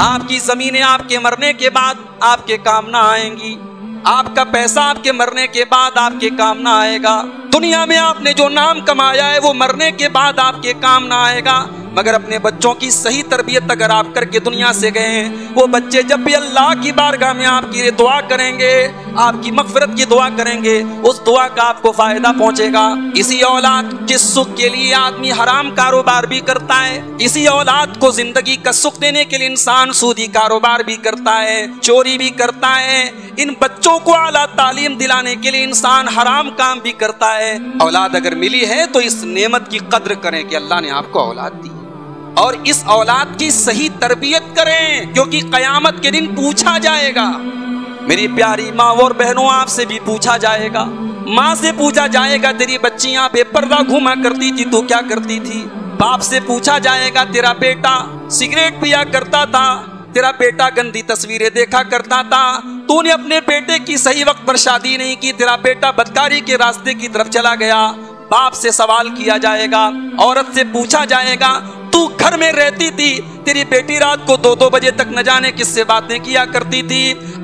आपकी जमीनें आपके मरने के बाद आपके काम ना आएंगी आपका पैसा आपके मरने के बाद आपके काम ना आएगा दुनिया में आपने जो नाम कमाया है वो मरने के बाद आपके काम ना आएगा मगर अपने बच्चों की सही तरबियत अगर आप करके दुनिया से गए हैं वो बच्चे जब भी अल्लाह की बारगाह में आपकी दुआ करेंगे आपकी मफफरत की दुआ करेंगे उस दुआ का आपको फायदा पहुंचेगा इसी औलाद के सुख के लिए आदमी हराम कारोबार भी करता है इसी औलाद को जिंदगी का सुख देने के लिए इंसान सूदी कारोबार भी करता है चोरी भी करता है इन बच्चों को आला तालीम दिलाने के लिए इंसान हराम काम भी करता है औलाद अगर मिली है तो इस नेमत की कद्र करें कि अल्लाह ने आपको औलाद दी और इस औलाद की सही तरबियत करें क्योंकि कयामत के दिन पूछा जाएगा मेरी प्यारी माँ और बहनों आपसे भी पूछा जाएगा माँ से पूछा जाएगा तेरी बच्चियां बेपर्दा घूमा करती थी तो क्या करती थी बाप से पूछा जाएगा तेरा बेटा सिगरेट पिया करता था तेरा बेटा गंदी तस्वीरें देखा करता था तूने अपने बेटे की सही वक्त पर शादी नहीं की तेरा बेटा बदकारी के रास्ते की तरफ चला गया बाप से सवाल किया जाएगा औरत से पूछा जाएगा तू घर में रहती थी तेरी बेटी रात को दो दो बजे तक न जाने किससे बातें किया करती थी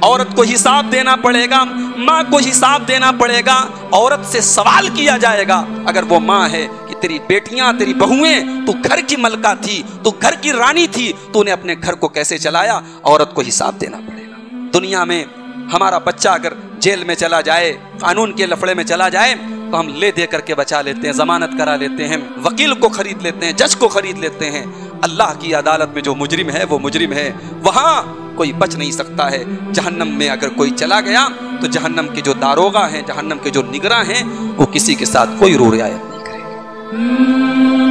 औरत को हिसाब देना पड़ेगा माँ को हिसाब देना पड़ेगा औरत से सवाल किया जाएगा अगर वो माँ है कि तेरी बेटियां तेरी बहुएं तू घर की मलका थी तू घर की रानी थी तूने अपने घर को कैसे चलाया औरत को हिसाब देना पड़ेगा दुनिया में हमारा बच्चा अगर जेल में चला जाए कानून के लफड़े में चला जाए तो हम ले दे करके बचा लेते हैं जमानत करा लेते हैं वकील को खरीद लेते हैं जज को खरीद लेते हैं अल्लाह की अदालत में जो मुजरिम है वो मुजरिम है वहाँ कोई बच नहीं सकता है जहन्नम में अगर कोई चला गया तो जहन्नम के जो दारोगा हैं जहन्नम के जो निगरा हैं वो किसी के साथ कोई रो रियायत नहीं करेगा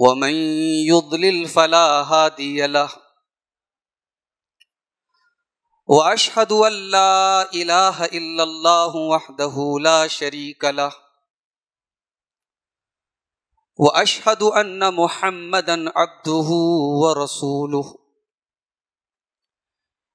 ومن يضلل فلا هادي له واشهد ان لا اله الا الله وحده لا شريك له واشهد ان محمدا عبده ورسوله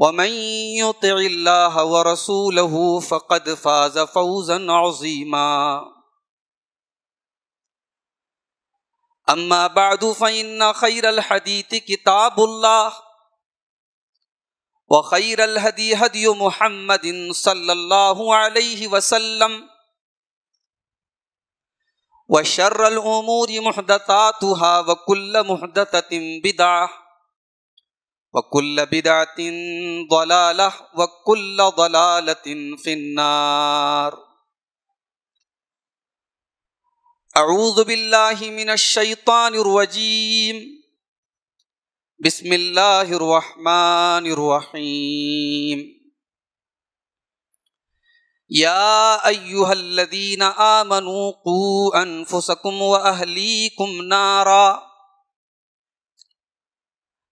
ومن يطع الله ورسوله فقد فاز فوزا عظيما اما بعد فان خير الحديث كتاب الله وخير الهدي هدي محمد صلى الله عليه وسلم وشر الامور محدثاتها وكل محدثه بدعه وكل بدعة ضلالة وكل ضلالة في النار أعوذ بالله من الشيطان الرجيم بسم الله الرحمن الرحيم يا أيها الذين آمنوا قوا أنفسكم وأهليكم ناراً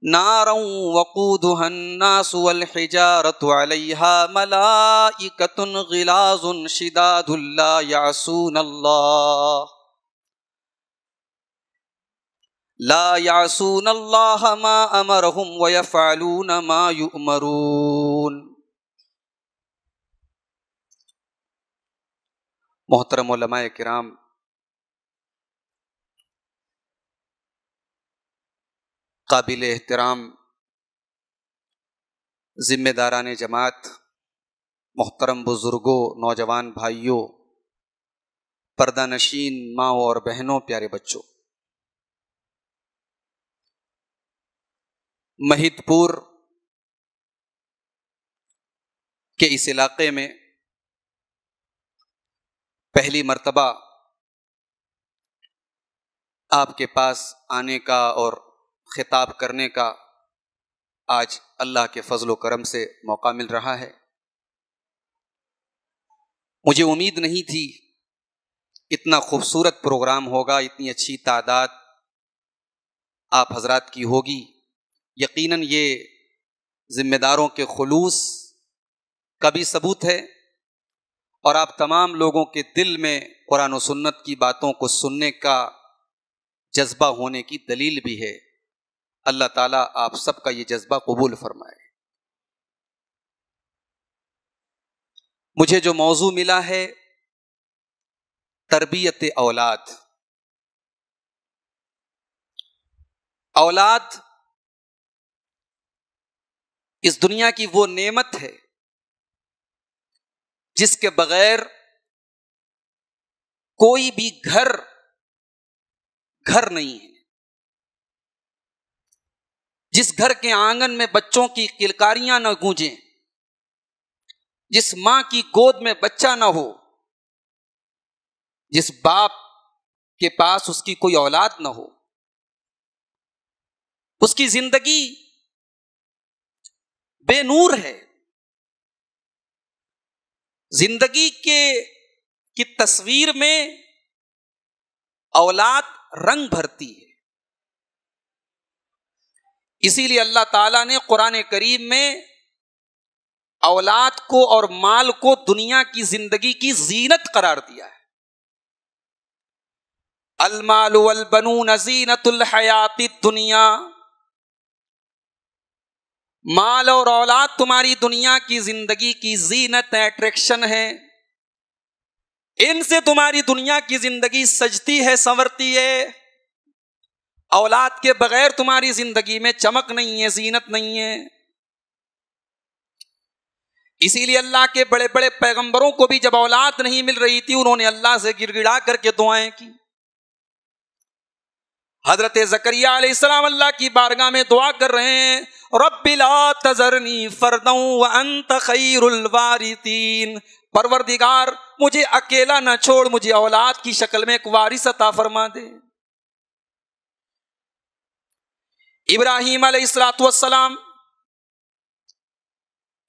नारं वक़ूदुहन्नासुवलहिजारतु अलैहा मलाइकतुन गिलाजुन शिदादुल्ला यासून अल्लाह ला यासून अल्लाह मा अमरहुम व यफअलून मा युअमरून मोहतरम उलमाए किराम काबिल एहतराम ज़िम्मेदारान जमात मोहतरम बुज़ुर्गों नौजवान भाइयों पर्दा नशीन माओ और बहनों प्यारे बच्चों महितपुर के इस इलाके में पहली मर्तबा आपके पास आने का और खिताब करने का आज अल्लाह के फजलो करम से मौका मिल रहा है मुझे उम्मीद नहीं थी इतना खूबसूरत प्रोग्राम होगा इतनी अच्छी तादाद आप हजरात की होगी यकीनन ये ज़िम्मेदारों के खलूस का भी सबूत है और आप तमाम लोगों के दिल में कुरान सुन्नत की बातों को सुनने का जज्बा होने की दलील भी है अल्लाह ताला आप सबका ये जज्बा कबूल फरमाए मुझे जो मौजू मिला है तरबियत औलाद औलाद इस दुनिया की वो नेमत है जिसके बगैर कोई भी घर घर नहीं है जिस घर के आंगन में बच्चों की किलकारियां न गूंजें जिस मां की गोद में बच्चा ना हो जिस बाप के पास उसकी कोई औलाद ना हो उसकी जिंदगी बेनूर है जिंदगी के की तस्वीर में औलाद रंग भरती है इसीलिए अल्लाह ताला ने कुरान करीम में औलाद को और माल को दुनिया की जिंदगी की जीनत करार दिया है नजीनतुल जीनतुलहयाती दुनिया माल और औलाद तुम्हारी दुनिया की जिंदगी की जीनत एट्रैक्शन है इनसे तुम्हारी दुनिया की जिंदगी सजती है संवरती है औलाद के बगैर तुम्हारी जिंदगी में चमक नहीं है जीनत नहीं है इसीलिए अल्लाह के बड़े बड़े पैगंबरों को भी जब औलाद नहीं मिल रही थी उन्होंने अल्लाह से गिड़गिड़ा करके दुआएं की हजरत जकरिया सलाम अल्लाह की बारगाह में दुआ कर रहे हैं रबिला तजरनी फरदऊ अंत परवरदिगार मुझे अकेला ना छोड़ मुझे औलाद की शक्ल में एक वारिस अता फरमा दे इब्राहिम अलैहिस्सलाम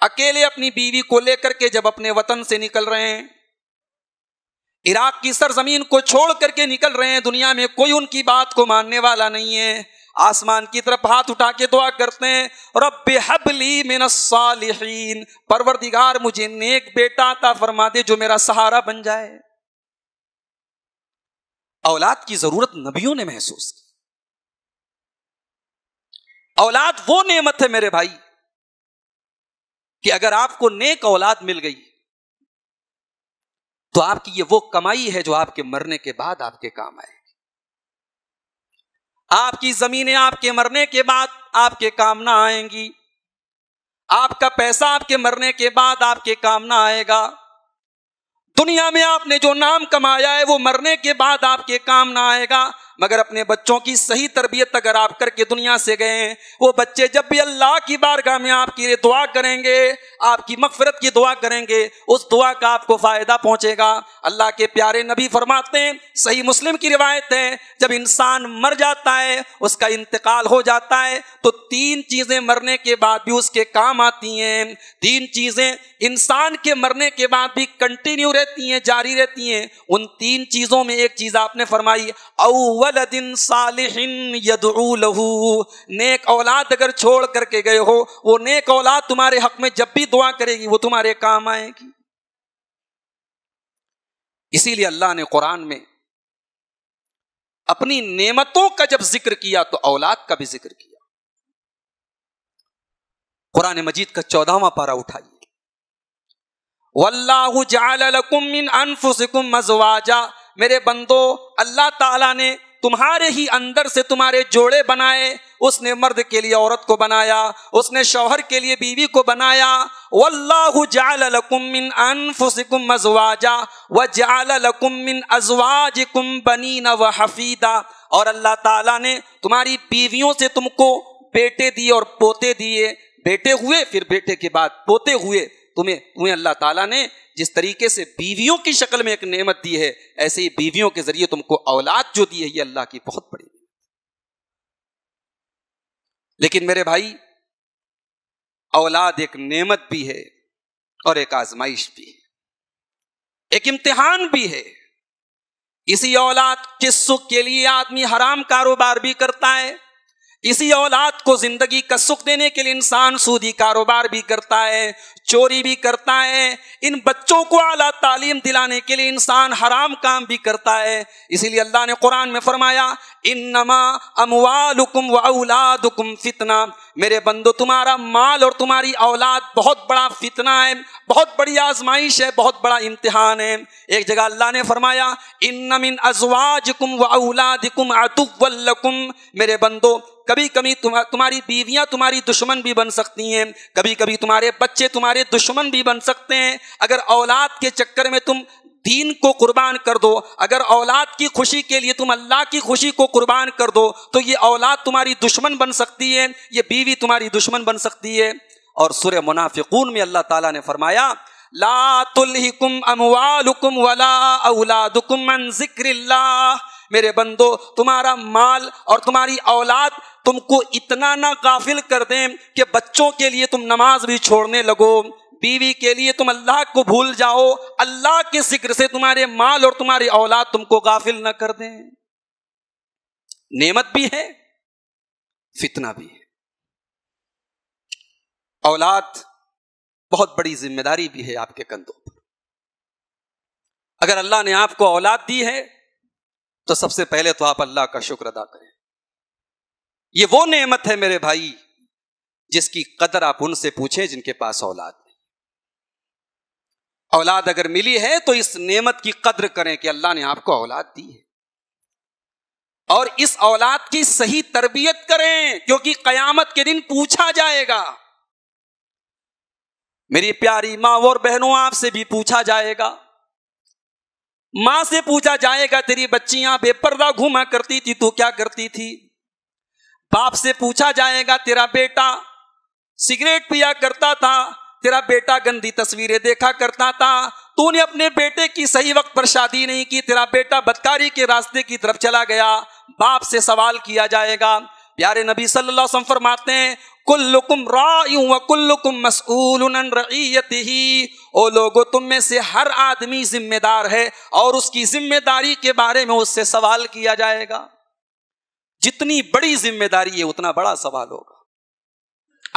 अकेले अपनी बीवी को लेकर के जब अपने वतन से निकल रहे हैं इराक की सरजमीन को छोड़ करके निकल रहे हैं दुनिया में कोई उनकी बात को मानने वाला नहीं है आसमान की तरफ हाथ उठा के दुआ करते हैं रब हबली सालिहीन परवरदिगार मुझे नेक बेटा ता फरमा दे जो मेरा सहारा बन जाए औलाद की जरूरत नबियों ने महसूस की औलाद वो नेमत है मेरे भाई कि अगर आपको नेक औलाद मिल गई तो आपकी ये वो कमाई है जो आपके मरने के बाद आपके काम आएगी आपकी जमीनें आपके मरने के बाद आपके काम ना आएंगी आपका पैसा आपके मरने के बाद आपके काम ना आएगा दुनिया में आपने जो नाम कमाया है वो मरने के बाद आपके काम ना आएगा मगर अपने बच्चों की सही तरबियत अगर आप करके दुनिया से गए वो बच्चे जब भी अल्लाह की बारगाह में आपकी लिए दुआ करेंगे आपकी मफफरत की दुआ करेंगे उस दुआ का आपको फ़ायदा पहुंचेगा अल्लाह के प्यारे नबी फरमाते हैं सही मुस्लिम की रिवायत है जब इंसान मर जाता है उसका इंतकाल हो जाता है तो तीन चीज़ें मरने के बाद भी उसके काम आती हैं तीन चीज़ें इंसान के मरने के बाद भी कंटिन्यू रहती हैं जारी रहती हैं उन तीन चीज़ों में एक चीज़ आपने फरमाई अव वलदिन सालिहिन यदू नेक औलाद अगर छोड़ करके गए हो वो नेक औलाद तुम्हारे हक में जब भी दुआ करेगी वो तुम्हारे काम आएगी इसीलिए अल्लाह ने कुरान में अपनी नेमतों का जब जिक्र किया तो औलाद का भी जिक्र किया कुरान मजीद का चौदहवा पारा उठाइए वल्लाहु जालकुम मिन अनफुसकुम मजवाजा मेरे बंदो अल्लाह ताला ने तुम्हारे ही अंदर से तुम्हारे जोड़े बनाए उसने मर्द के लिए औरत को बनाया उसने शौहर के लिए बीवी को बनाया वल्लाहु जालकुम मिन अनफुसिकुम मजवाजा व जालकुम मिन अजवाजिकुम बनीना व हफीदा और अल्लाह ताला ने तुम्हारी बीवियों से तुमको बेटे दिए और पोते दिए बेटे हुए फिर बेटे के बाद पोते हुए तुम्हें तुम्हें अल्लाह ताला ने जिस तरीके से बीवियों की शक्ल में एक नेमत दी है ऐसे ही बीवियों के जरिए तुमको औलाद जो दी है ये अल्लाह की बहुत बड़ी लेकिन मेरे भाई औलाद एक नेमत भी है और एक आजमाइश भी है एक इम्तिहान भी है इसी औलाद के सुख के लिए आदमी हराम कारोबार भी करता है इसी औलाद को जिंदगी का सुख देने के लिए इंसान सूदी कारोबार भी करता है चोरी भी करता है इन बच्चों को आला तालीम दिलाने के लिए इंसान हराम काम भी करता है इसीलिए अल्लाह ने कुरान में फरमाया इन अमवालुकुम वउलादुकुम फितना मेरे बंदो तुम्हारा माल और तुम्हारी औलाद बहुत बड़ा फितना है बहुत बड़ी आजमाइश है बहुत बड़ा इम्तिहान है एक जगह अल्लाह ने फरमाया इन नमिन औलाद कुम अतुवल्लकुम मेरे बंदो कभी कभी तुम्हारी बीवियां तुम्हारी दुश्मन भी बन सकती हैं कभी कभी तुम्हारे बच्चे तुम्हारे दुश्मन भी बन सकते हैं अगर औलाद के चक्कर में तुम दीन को कुर्बान कर दो अगर औलाद की खुशी के लिए तुम अल्लाह की खुशी को कुर्बान कर दो तो ये औलाद तुम्हारी दुश्मन बन सकती है ये बीवी तुम्हारी दुश्मन बन सकती है और सुर मुनाफिकून में अल्लाह ताला ने फरमाया ला अमवालुकुम वला औलादुकुम अन जिक्रिल्लाह मेरे बंदो तुम्हारा माल और तुम्हारी औलाद तुमको इतना ना गाफिल कर दें कि बच्चों के लिए तुम नमाज भी छोड़ने लगो बीवी के लिए तुम अल्लाह को भूल जाओ अल्लाह के जिक्र से तुम्हारे माल और तुम्हारी औलाद तुमको गाफिल न कर दें नेमत भी है फितना भी है औलाद बहुत बड़ी जिम्मेदारी भी है आपके कंधों पर अगर अल्लाह ने आपको औलाद दी है तो सबसे पहले तो आप अल्लाह का शुक्र अदा करें यह वो नेमत है मेरे भाई जिसकी कदर आप उनसे पूछें जिनके पास औलाद औलाद अगर मिली है तो इस नेमत की कद्र करें कि अल्लाह ने आपको औलाद दी है और इस औलाद की सही तरबियत करें क्योंकि कयामत के दिन पूछा जाएगा मेरी प्यारी मां और बहनों आपसे भी पूछा जाएगा मां से पूछा जाएगा तेरी बच्चियां बेपर्दा घूमा करती थी तू क्या करती थी बाप से पूछा जाएगा तेरा बेटा सिगरेट पिया करता था तेरा बेटा गंदी तस्वीरें देखा करता था तूने अपने बेटे की सही वक्त पर शादी नहीं की तेरा बेटा बदकारी के रास्ते की तरफ चला गया बाप से सवाल किया जाएगा प्यारे नबी सल्लल्लाहु फरमाते हैं कुल्लुकुम कुल्लुकुम मसऊलन ही ओ लोगो तुम में से हर आदमी जिम्मेदार है और उसकी जिम्मेदारी के बारे में उससे सवाल किया जाएगा जितनी बड़ी जिम्मेदारी है उतना बड़ा सवाल होगा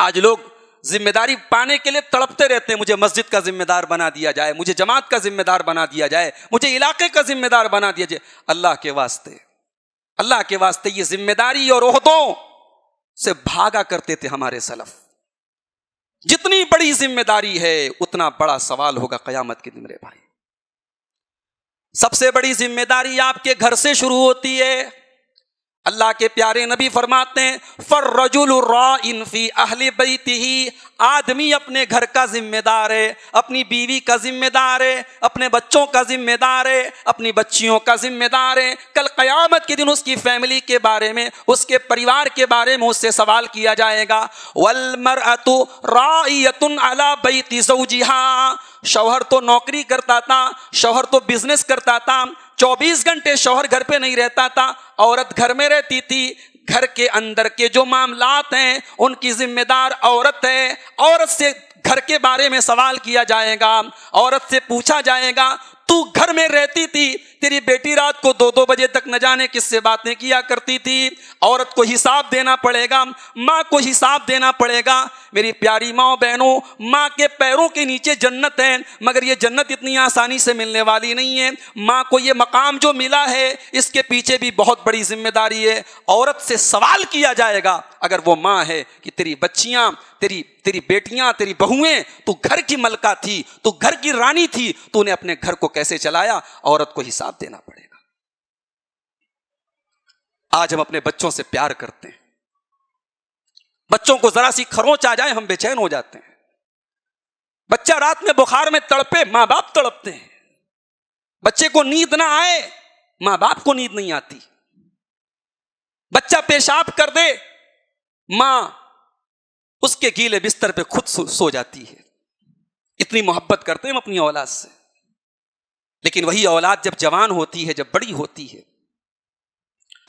आज लोग जिम्मेदारी पाने के लिए तड़पते रहते हैं मुझे मस्जिद का जिम्मेदार बना दिया जाए मुझे जमात का जिम्मेदार बना दिया जाए मुझे इलाके का जिम्मेदार बना दिया जाए अल्लाह के वास्ते अल्लाह के वास्ते ये जिम्मेदारी और ओहदों से भागा करते थे हमारे सलफ जितनी बड़ी जिम्मेदारी है उतना बड़ा सवाल होगा कयामत के दिन रे भाई सबसे बड़ी जिम्मेदारी आपके घर से शुरू होती है अल्लाह के प्यारे नबी फरमाते हैं फर रजुल फी अहल बैती ही आदमी अपने घर का जिम्मेदार है अपनी बीवी का जिम्मेदार है अपने बच्चों का जिम्मेदार है अपनी बच्चियों का जिम्मेदार है कल क़यामत के दिन उसकी फैमिली के बारे में उसके परिवार के बारे में उससे सवाल किया जाएगा वलमर अतु रात अला बैती जऊजिहा शौहर तो नौकरी करता था शौहर तो बिजनेस करता था चौबीस घंटे शोहर घर पे नहीं रहता था औरत घर में रहती थी घर के अंदर के जो मामलात हैं उनकी जिम्मेदार औरत है औरत से घर के बारे में सवाल किया जाएगा औरत से पूछा जाएगा तू घर में रहती थी तेरी बेटी रात को दो दो बजे तक न जाने किससे बातें किया करती थी औरत को हिसाब देना पड़ेगा माँ को हिसाब देना पड़ेगा मेरी प्यारी माओ बहनों माँ के पैरों के नीचे जन्नत है मगर ये जन्नत इतनी आसानी से मिलने वाली नहीं है माँ को ये मकाम जो मिला है इसके पीछे भी बहुत बड़ी जिम्मेदारी है औरत से सवाल किया जाएगा अगर वो माँ है कि तेरी बच्चियाँ तेरी तेरी बेटियां तेरी बहुएं तू घर की मलका थी तू घर की रानी थी तूने अपने घर को कैसे चलाया औरत को हिसाब साथ देना पड़ेगा आज हम अपने बच्चों से प्यार करते हैं बच्चों को जरा सी खरोच आ जाए हम बेचैन हो जाते हैं बच्चा रात में बुखार में तड़पे मां बाप तड़पते हैं बच्चे को नींद ना आए मां बाप को नींद नहीं आती बच्चा पेशाब कर दे मां उसके गीले बिस्तर पे खुद सो जाती है इतनी मोहब्बत करते हैं हम अपनी औलाद से लेकिन वही औलाद जब जवान होती है जब बड़ी होती है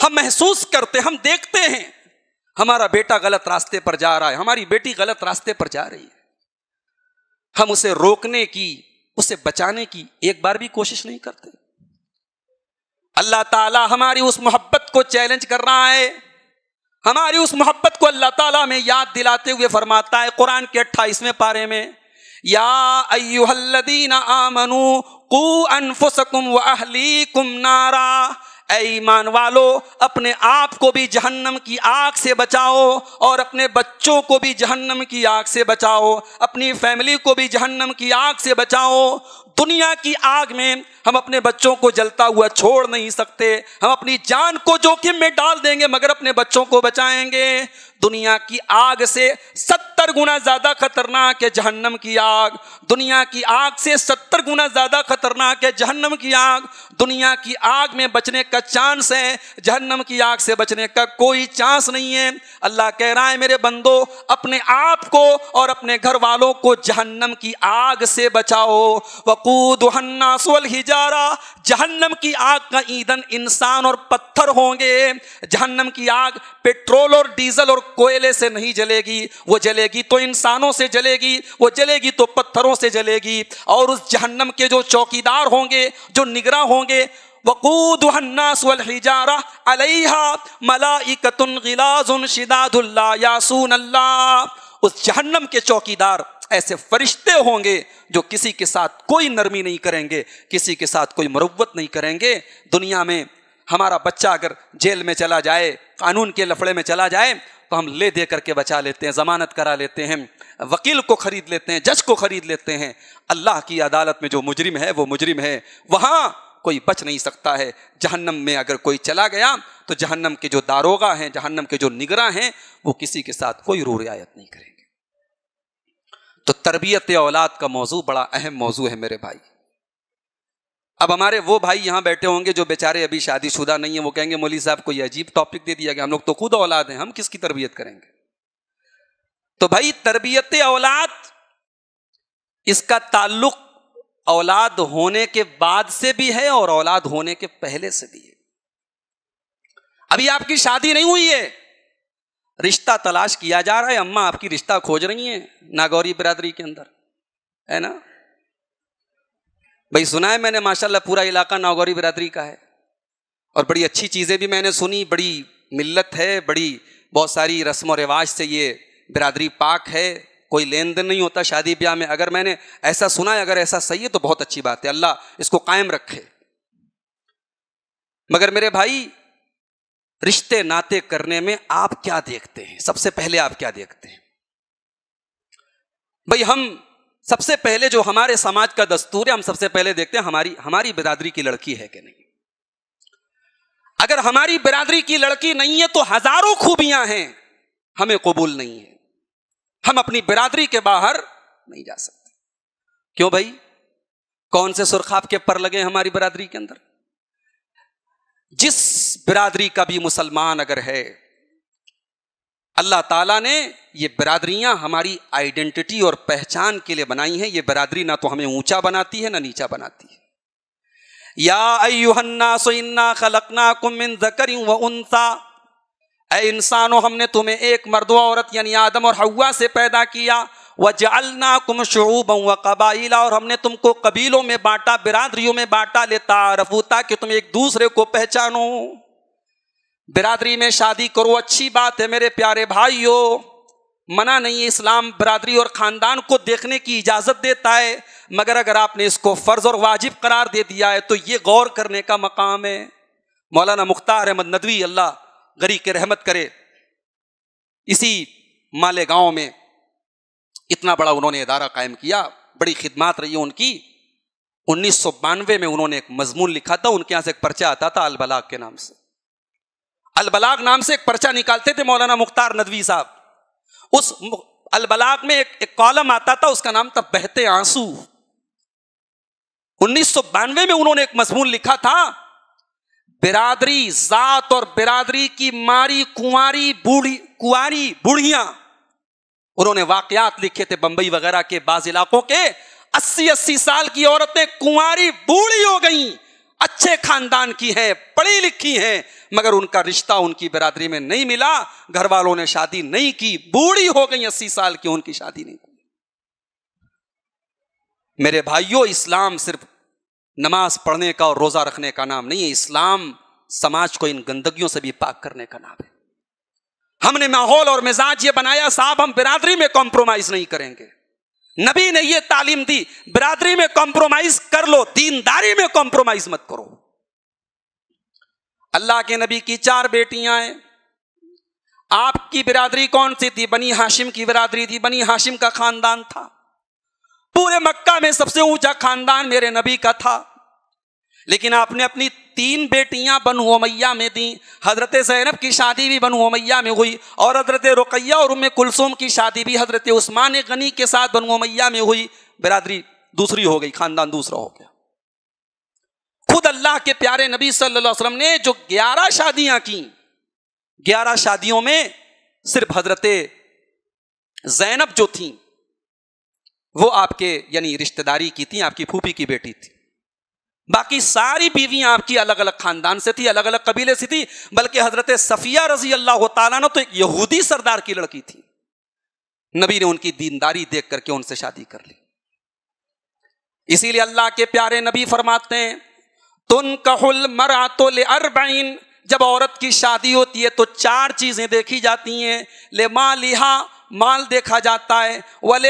हम महसूस करते हम देखते हैं हमारा बेटा गलत रास्ते पर जा रहा है हमारी बेटी गलत रास्ते पर जा रही है हम उसे रोकने की उसे बचाने की एक बार भी कोशिश नहीं करते अल्लाह ताला हमारी उस मोहब्बत को चैलेंज कर रहा है हमारी उस मोहब्बत को अल्लाह ताला में याद दिलाते हुए फरमाता है कुरान के अट्ठाईसवें पारे में ईमान वालो अपने आप को भी जहन्नम की आग से बचाओ और अपने बच्चों को भी जहन्नम की आग से बचाओ अपनी फैमिली को भी जहन्नम की आग से बचाओ दुनिया की आग में हम अपने बच्चों को जलता हुआ छोड़ नहीं सकते हम अपनी जान को जोखिम में डाल देंगे मगर अपने बच्चों को बचाएंगे दुनिया की आग से सत्तर गुना ज्यादा खतरनाक है जहन्नम की आग दुनिया की आग से सत्तर गुना ज्यादा खतरनाक है जहन्नम की आग दुनिया की आग में बचने का चांस है जहन्नम की आग से बचने का कोई चांस नहीं है अल्लाह कह रहा है मेरे बंदो अपने आप को और अपने घर वालों को जहन्नम की आग से बचाओ वकूदन्नासुअल हिजारा जहन्नम की आग का ईंधन इंसान और पत्थर होंगे जहन्नम की आग पेट्रोल और डीजल और कोयले से नहीं जलेगी वो जलेगी तो इंसानों से जलेगी वो जलेगी तो पत्थरों से जलेगी और उस जहन्नम के जो चौकीदार होंगे जो निगरा होंगे मलाइकतुन गिलाजुन शिदादुल्ला यासून अल्लाह उस जहन्नम के चौकीदार ऐसे फरिश्ते होंगे जो किसी के साथ कोई नरमी नहीं करेंगे किसी के साथ कोई मरवत नहीं करेंगे दुनिया में हमारा बच्चा अगर जेल में चला जाए कानून के लफड़े में चला जाए तो हम ले दे करके बचा लेते हैं ज़मानत करा लेते हैं वकील को ख़रीद लेते हैं जज को ख़रीद लेते हैं अल्लाह की अदालत में जो मुजरिम है वो मुजरिम है वहाँ कोई बच नहीं सकता है जहन्नम में अगर कोई चला गया तो जहन्नम के जो दारोगा हैं जहन्नम के जो निगरा हैं वो किसी के साथ कोई रू रियायत नहीं करेंगे तो तरबियत औलाद का मौजू बड़ा अहम मौजू है मेरे भाई अब हमारे वो भाई यहाँ बैठे होंगे जो बेचारे अभी शादीशुदा नहीं है वो कहेंगे मोली साहब को ये अजीब टॉपिक दे दिया गया हम लोग तो खुद औलाद हैं हम किसकी तरबियत करेंगे तो भाई तरबियत औलाद इसका ताल्लुक औलाद होने के बाद से भी है और औलाद होने के पहले से भी है अभी आपकी शादी नहीं हुई है रिश्ता तलाश किया जा रहा है अम्मा आपकी रिश्ता खोज रही है नागौरी बिरादरी के अंदर है ना भाई सुना है मैंने माशाल्लाह पूरा इलाका नागौरी बिरादरी का है और बड़ी अच्छी चीज़ें भी मैंने सुनी बड़ी मिल्लत है बड़ी बहुत सारी रस्म व रिवाज से ये बिरादरी पाक है कोई लेन देन नहीं होता शादी ब्याह में अगर मैंने ऐसा सुना है अगर ऐसा सही है तो बहुत अच्छी बात है अल्लाह इसको कायम रखे मगर मेरे भाई रिश्ते नाते करने में आप क्या देखते हैं सबसे पहले आप क्या देखते हैं भाई हम सबसे पहले जो हमारे समाज का दस्तूर है हम सबसे पहले देखते हैं हमारी हमारी बिरादरी की लड़की है कि नहीं अगर हमारी बिरादरी की लड़की नहीं है तो हजारों खूबियां हैं हमें कबूल नहीं है हम अपनी बिरादरी के बाहर नहीं जा सकते क्यों भाई कौन से सुरखाब के पर लगे हमारी बिरादरी के अंदर जिस बिरादरी का भी मुसलमान अगर है अल्लाह ताला ने ये बरादरियाँ हमारी आइडेंटिटी और पहचान के लिए बनाई हैं ये बरादरी ना तो हमें ऊंचा बनाती है ना नीचा बनाती है या अयुहन्ना सोन्ना खलकना कुमिन जकरी व उनसा ए इंसानों हमने तुम्हें एक मर्द औरत यानी आदम और हवा से पैदा किया व जलना कुम शरूब व कबाइला और हमने तुमको कबीलों में बांटा बिरादरियों में बांटा लेता रफूता कि तुम एक दूसरे को पहचानो बिरादरी में शादी करो अच्छी बात है मेरे प्यारे भाइयों मना नहीं है इस्लाम बरादरी और ख़ानदान को देखने की इजाज़त देता है मगर अगर आपने इसको फ़र्ज़ और वाजिब करार दे दिया है तो ये गौर करने का मकाम है मौलाना मुख्तार अहमद नदवी अल्लाह गरी के रहमत करे इसी माले गांव में इतना बड़ा उन्होंने इदारा कायम किया बड़ी खिदमात रही उनकी उन्नीस में उन्होंने एक मजमून लिखा था उनके यहाँ से एक पर्चा आता था अलबलाक के नाम से अलबलाग नाम से एक पर्चा निकालते थे मौलाना मुख्तार नदवी साहब उस अलबलाग में एक, एक कॉलम आता था उसका नाम था बहते आंसू उन्नीस में उन्होंने एक मजमून लिखा था बिरादरी जात और बिरादरी की मारी कुआरी बूढ़ी कुआरी बूढ़िया उन्होंने वाकयात लिखे थे बंबई वगैरह के बाज इलाकों के अस्सी अस्सी साल की औरतें कुंवारी बूढ़ी हो गईं अच्छे खानदान की हैं पढ़ी लिखी हैं मगर उनका रिश्ता उनकी बिरादरी में नहीं मिला घर वालों ने शादी नहीं की बूढ़ी हो गई अस्सी साल की उनकी शादी नहीं की मेरे भाइयों इस्लाम सिर्फ नमाज पढ़ने का और रोजा रखने का नाम नहीं है इस्लाम समाज को इन गंदगियों से भी पाक करने का नाम है हमने माहौल और मिजाज ये बनाया साहब हम बिरादरी में कॉम्प्रोमाइज नहीं करेंगे नबी ने यह तालीम दी बिरादरी में कॉम्प्रोमाइज कर लो दीनदारी में कॉम्प्रोमाइज मत करो अल्लाह के नबी की चार बेटियां हैं आपकी बिरादरी कौन सी थी बनी हाशिम की बिरादरी थी बनी हाशिम का खानदान था पूरे मक्का में सबसे ऊंचा खानदान मेरे नबी का था लेकिन आपने अपनी तीन बेटियां बन होमैया में दी हजरत जैनब की शादी भी बन होमैया में हुई और हजरत रुकैया और उम कुलसुम की शादी भी हजरत उस्मान गनी के साथ बन होमैया में हुई बिरादरी दूसरी हो गई खानदान दूसरा हो गया खुद अल्लाह के प्यारे नबी सल्लल्लाहु अलैहि वसल्लम ने जो ग्यारह शादियां की ग्यारह शादियों में सिर्फ हजरत जैनब जो थी वो आपके यानी रिश्तेदारी की थी आपकी फूफी की बेटी थी बाकी सारी बीवियां आपकी अलग अलग खानदान से थी अलग अलग कबीले से थी बल्कि हजरत सफिया रजी अल्लाह तला तो यहूदी सरदार की लड़की थी नबी ने उनकी दीनदारी देख करके उनसे शादी कर ली इसीलिए अल्लाह के प्यारे नबी फरमाते हैं तुन कहुल मरा तो ले अरबाइन जब औरत की शादी होती है तो चार चीजें देखी जाती हैं ले मा लिहा माल देखा जाता है वले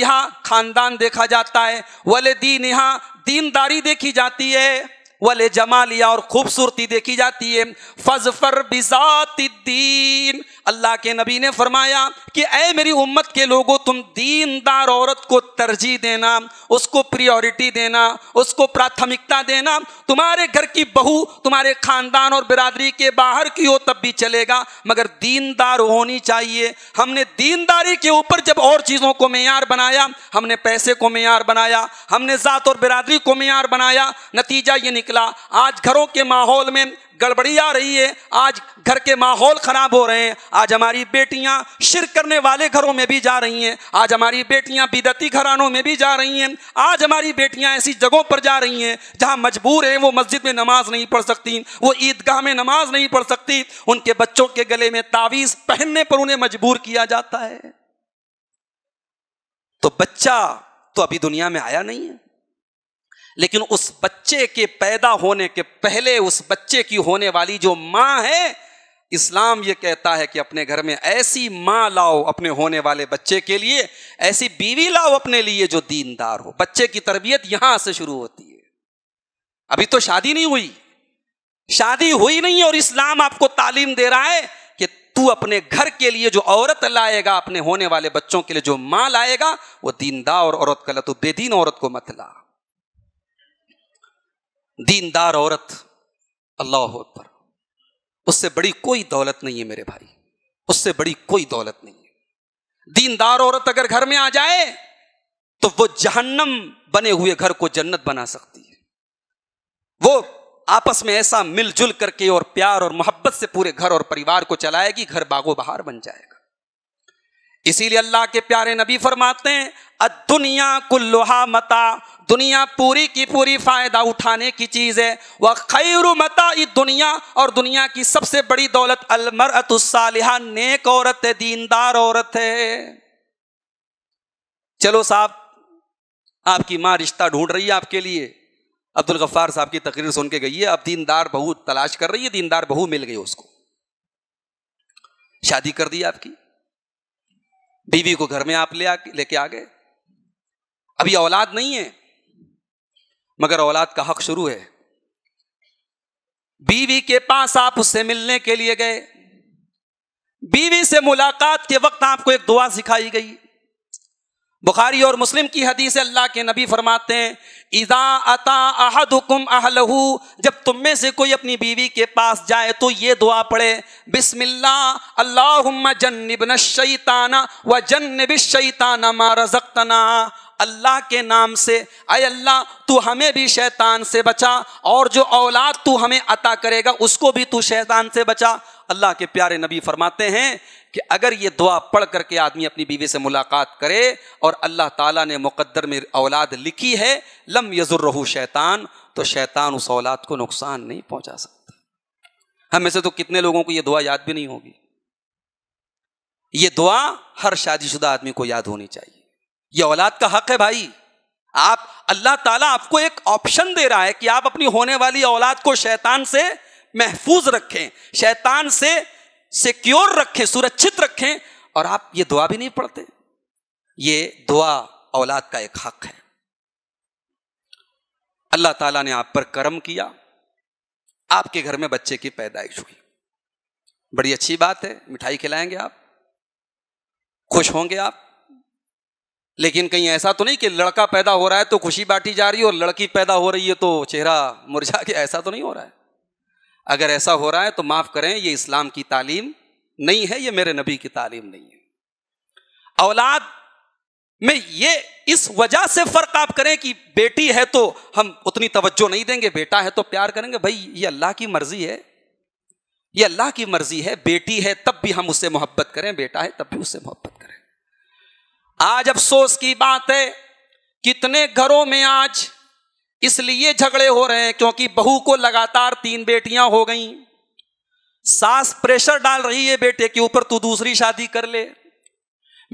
यहा खानदान देखा जाता है वले दीन यहाँ तीन दारी देखी जाती है वले जमालिया और खूबसूरती देखी जाती है फजफर बिजातीन अल्लाह के नबी ने फरमाया कि ए मेरी उम्मत के लोगों तुम दीनदार औरत को तरजीह देना उसको प्रियोरिटी देना उसको प्राथमिकता देना तुम्हारे घर की बहू तुम्हारे खानदान और बिरादरी के बाहर की हो तब भी चलेगा मगर दीनदार होनी चाहिए हमने दीनदारी के ऊपर जब और चीज़ों को मैार बनाया हमने पैसे को मैार बनाया हमने ज़ात और बिरादरी को मैार बनाया नतीजा ये निकल निकला आज घरों के माहौल में गड़बड़ी आ रही है आज घर के माहौल ख़राब हो रहे हैं आज हमारी बेटियां शिर करने वाले घरों में भी जा रही हैं आज हमारी बेटियां बिदती घरानों में भी जा रही हैं आज हमारी बेटियां ऐसी जगहों पर जा रही हैं जहां मजबूर हैं वो मस्जिद में नमाज नहीं पढ़ सकती वो ईदगाह में नमाज नहीं पढ़ सकती उनके बच्चों के गले में तावीज़ पहनने पर उन्हें मजबूर किया जाता है तो बच्चा तो अभी दुनिया में आया नहीं है लेकिन उस बच्चे के पैदा होने के पहले उस बच्चे की होने वाली जो माँ है इस्लाम ये कहता है कि अपने घर में ऐसी माँ लाओ अपने होने वाले बच्चे के लिए ऐसी बीवी लाओ अपने लिए जो दीनदार हो बच्चे की तरबियत यहां से शुरू होती है अभी तो शादी नहीं हुई शादी हुई नहीं और इस्लाम आपको तालीम दे रहा है कि तू अपने घर के लिए जो औरत लाएगा अपने होने वाले बच्चों के लिए जो माँ लाएगा वो दीनदार औरत का ला तो बेदीन औरत को मत ला दीनदार औरत अल्लाह पर उससे बड़ी कोई दौलत नहीं है मेरे भाई उससे बड़ी कोई दौलत नहीं है दीनदार औरत अगर घर में आ जाए तो वो जहन्नम बने हुए घर को जन्नत बना सकती है वो आपस में ऐसा मिलजुल करके और प्यार और मोहब्बत से पूरे घर और परिवार को चलाएगी घर बागो बहार बन जाएगा इसीलिए अल्लाह के प्यारे नबी फरमाते हैं दुनिया को लोहा मता दुनिया पूरी की पूरी फ़ायदा उठाने की चीज़ है वह खैर मता दुनिया और दुनिया की सबसे बड़ी दौलत अलमर अतुसालिहा नेक औरत है दीनदार औरत है चलो साहब आपकी मां रिश्ता ढूंढ रही है आपके लिए अब्दुल गफ्फार साहब की तकरीर सुन के गई है अब दीनदार बहू तलाश कर रही है दीनदार बहू मिल गई उसको शादी कर दी आपकी बीवी को घर में आप ले लेके आ गए अभी औलाद नहीं है मगर औलाद का हक शुरू है बीवी के पास आप उससे मिलने के लिए गए बीवी से मुलाकात के वक्त आपको एक दुआ सिखाई गई बुखारी और मुस्लिम की हदीस अल्लाह के नबी फरमाते हैं ईदा अता अहद हुकुम अहलहू जब तुम में से कोई अपनी बीवी के पास जाए तो ये दुआ पढ़े बिस्मिल्ला अल्लाह जन्नबन शैताना व जन्नब शैताना मा रजकतना अल्लाह के नाम से अय अल्लाह तू हमें भी शैतान से बचा और जो औलाद तू हमें अता करेगा उसको भी तू शैतान से बचा अल्लाह के प्यारे नबी फरमाते हैं कि अगर ये दुआ पढ़ करके आदमी अपनी बीवी से मुलाकात करे और अल्लाह ताला ने मुकद्दर में औलाद लिखी है लम यजुर यजुर्रहू शैतान तो शैतान उस औलाद को नुकसान नहीं पहुंचा सकता हम में से तो कितने लोगों को ये दुआ याद भी नहीं होगी ये दुआ हर शादीशुदा आदमी को याद होनी चाहिए यह औलाद का हक है भाई आप अल्लाह ताला आपको एक ऑप्शन दे रहा है कि आप अपनी होने वाली औलाद को शैतान से महफूज रखें शैतान से सिक्योर रखें सुरक्षित रखें और आप ये दुआ भी नहीं पढ़ते ये दुआ औलाद का एक हक है अल्लाह ताला ने आप पर कर्म किया आपके घर में बच्चे की पैदाइश हुई बड़ी अच्छी बात है मिठाई खिलाएंगे आप खुश होंगे आप लेकिन कहीं ऐसा तो नहीं कि लड़का पैदा हो रहा है तो खुशी बांटी जा रही है और लड़की पैदा हो रही है तो चेहरा मुरझा के ऐसा तो नहीं हो रहा है अगर ऐसा हो रहा है तो माफ करें ये इस्लाम की तालीम नहीं है ये मेरे नबी की तालीम नहीं है औलाद में ये इस वजह से फर्क आप करें कि बेटी है तो हम उतनी तवज्जो नहीं देंगे बेटा है तो प्यार करेंगे भाई ये अल्लाह की मर्जी है ये अल्लाह की मर्जी है बेटी है तब भी हम उससे मोहब्बत करें बेटा है तब भी उससे मोहब्बत करें आज अफसोस की बात है कितने घरों में आज इसलिए झगड़े हो रहे हैं क्योंकि बहू को लगातार तीन बेटियां हो गई सास प्रेशर डाल रही है बेटे के ऊपर तू दूसरी शादी कर ले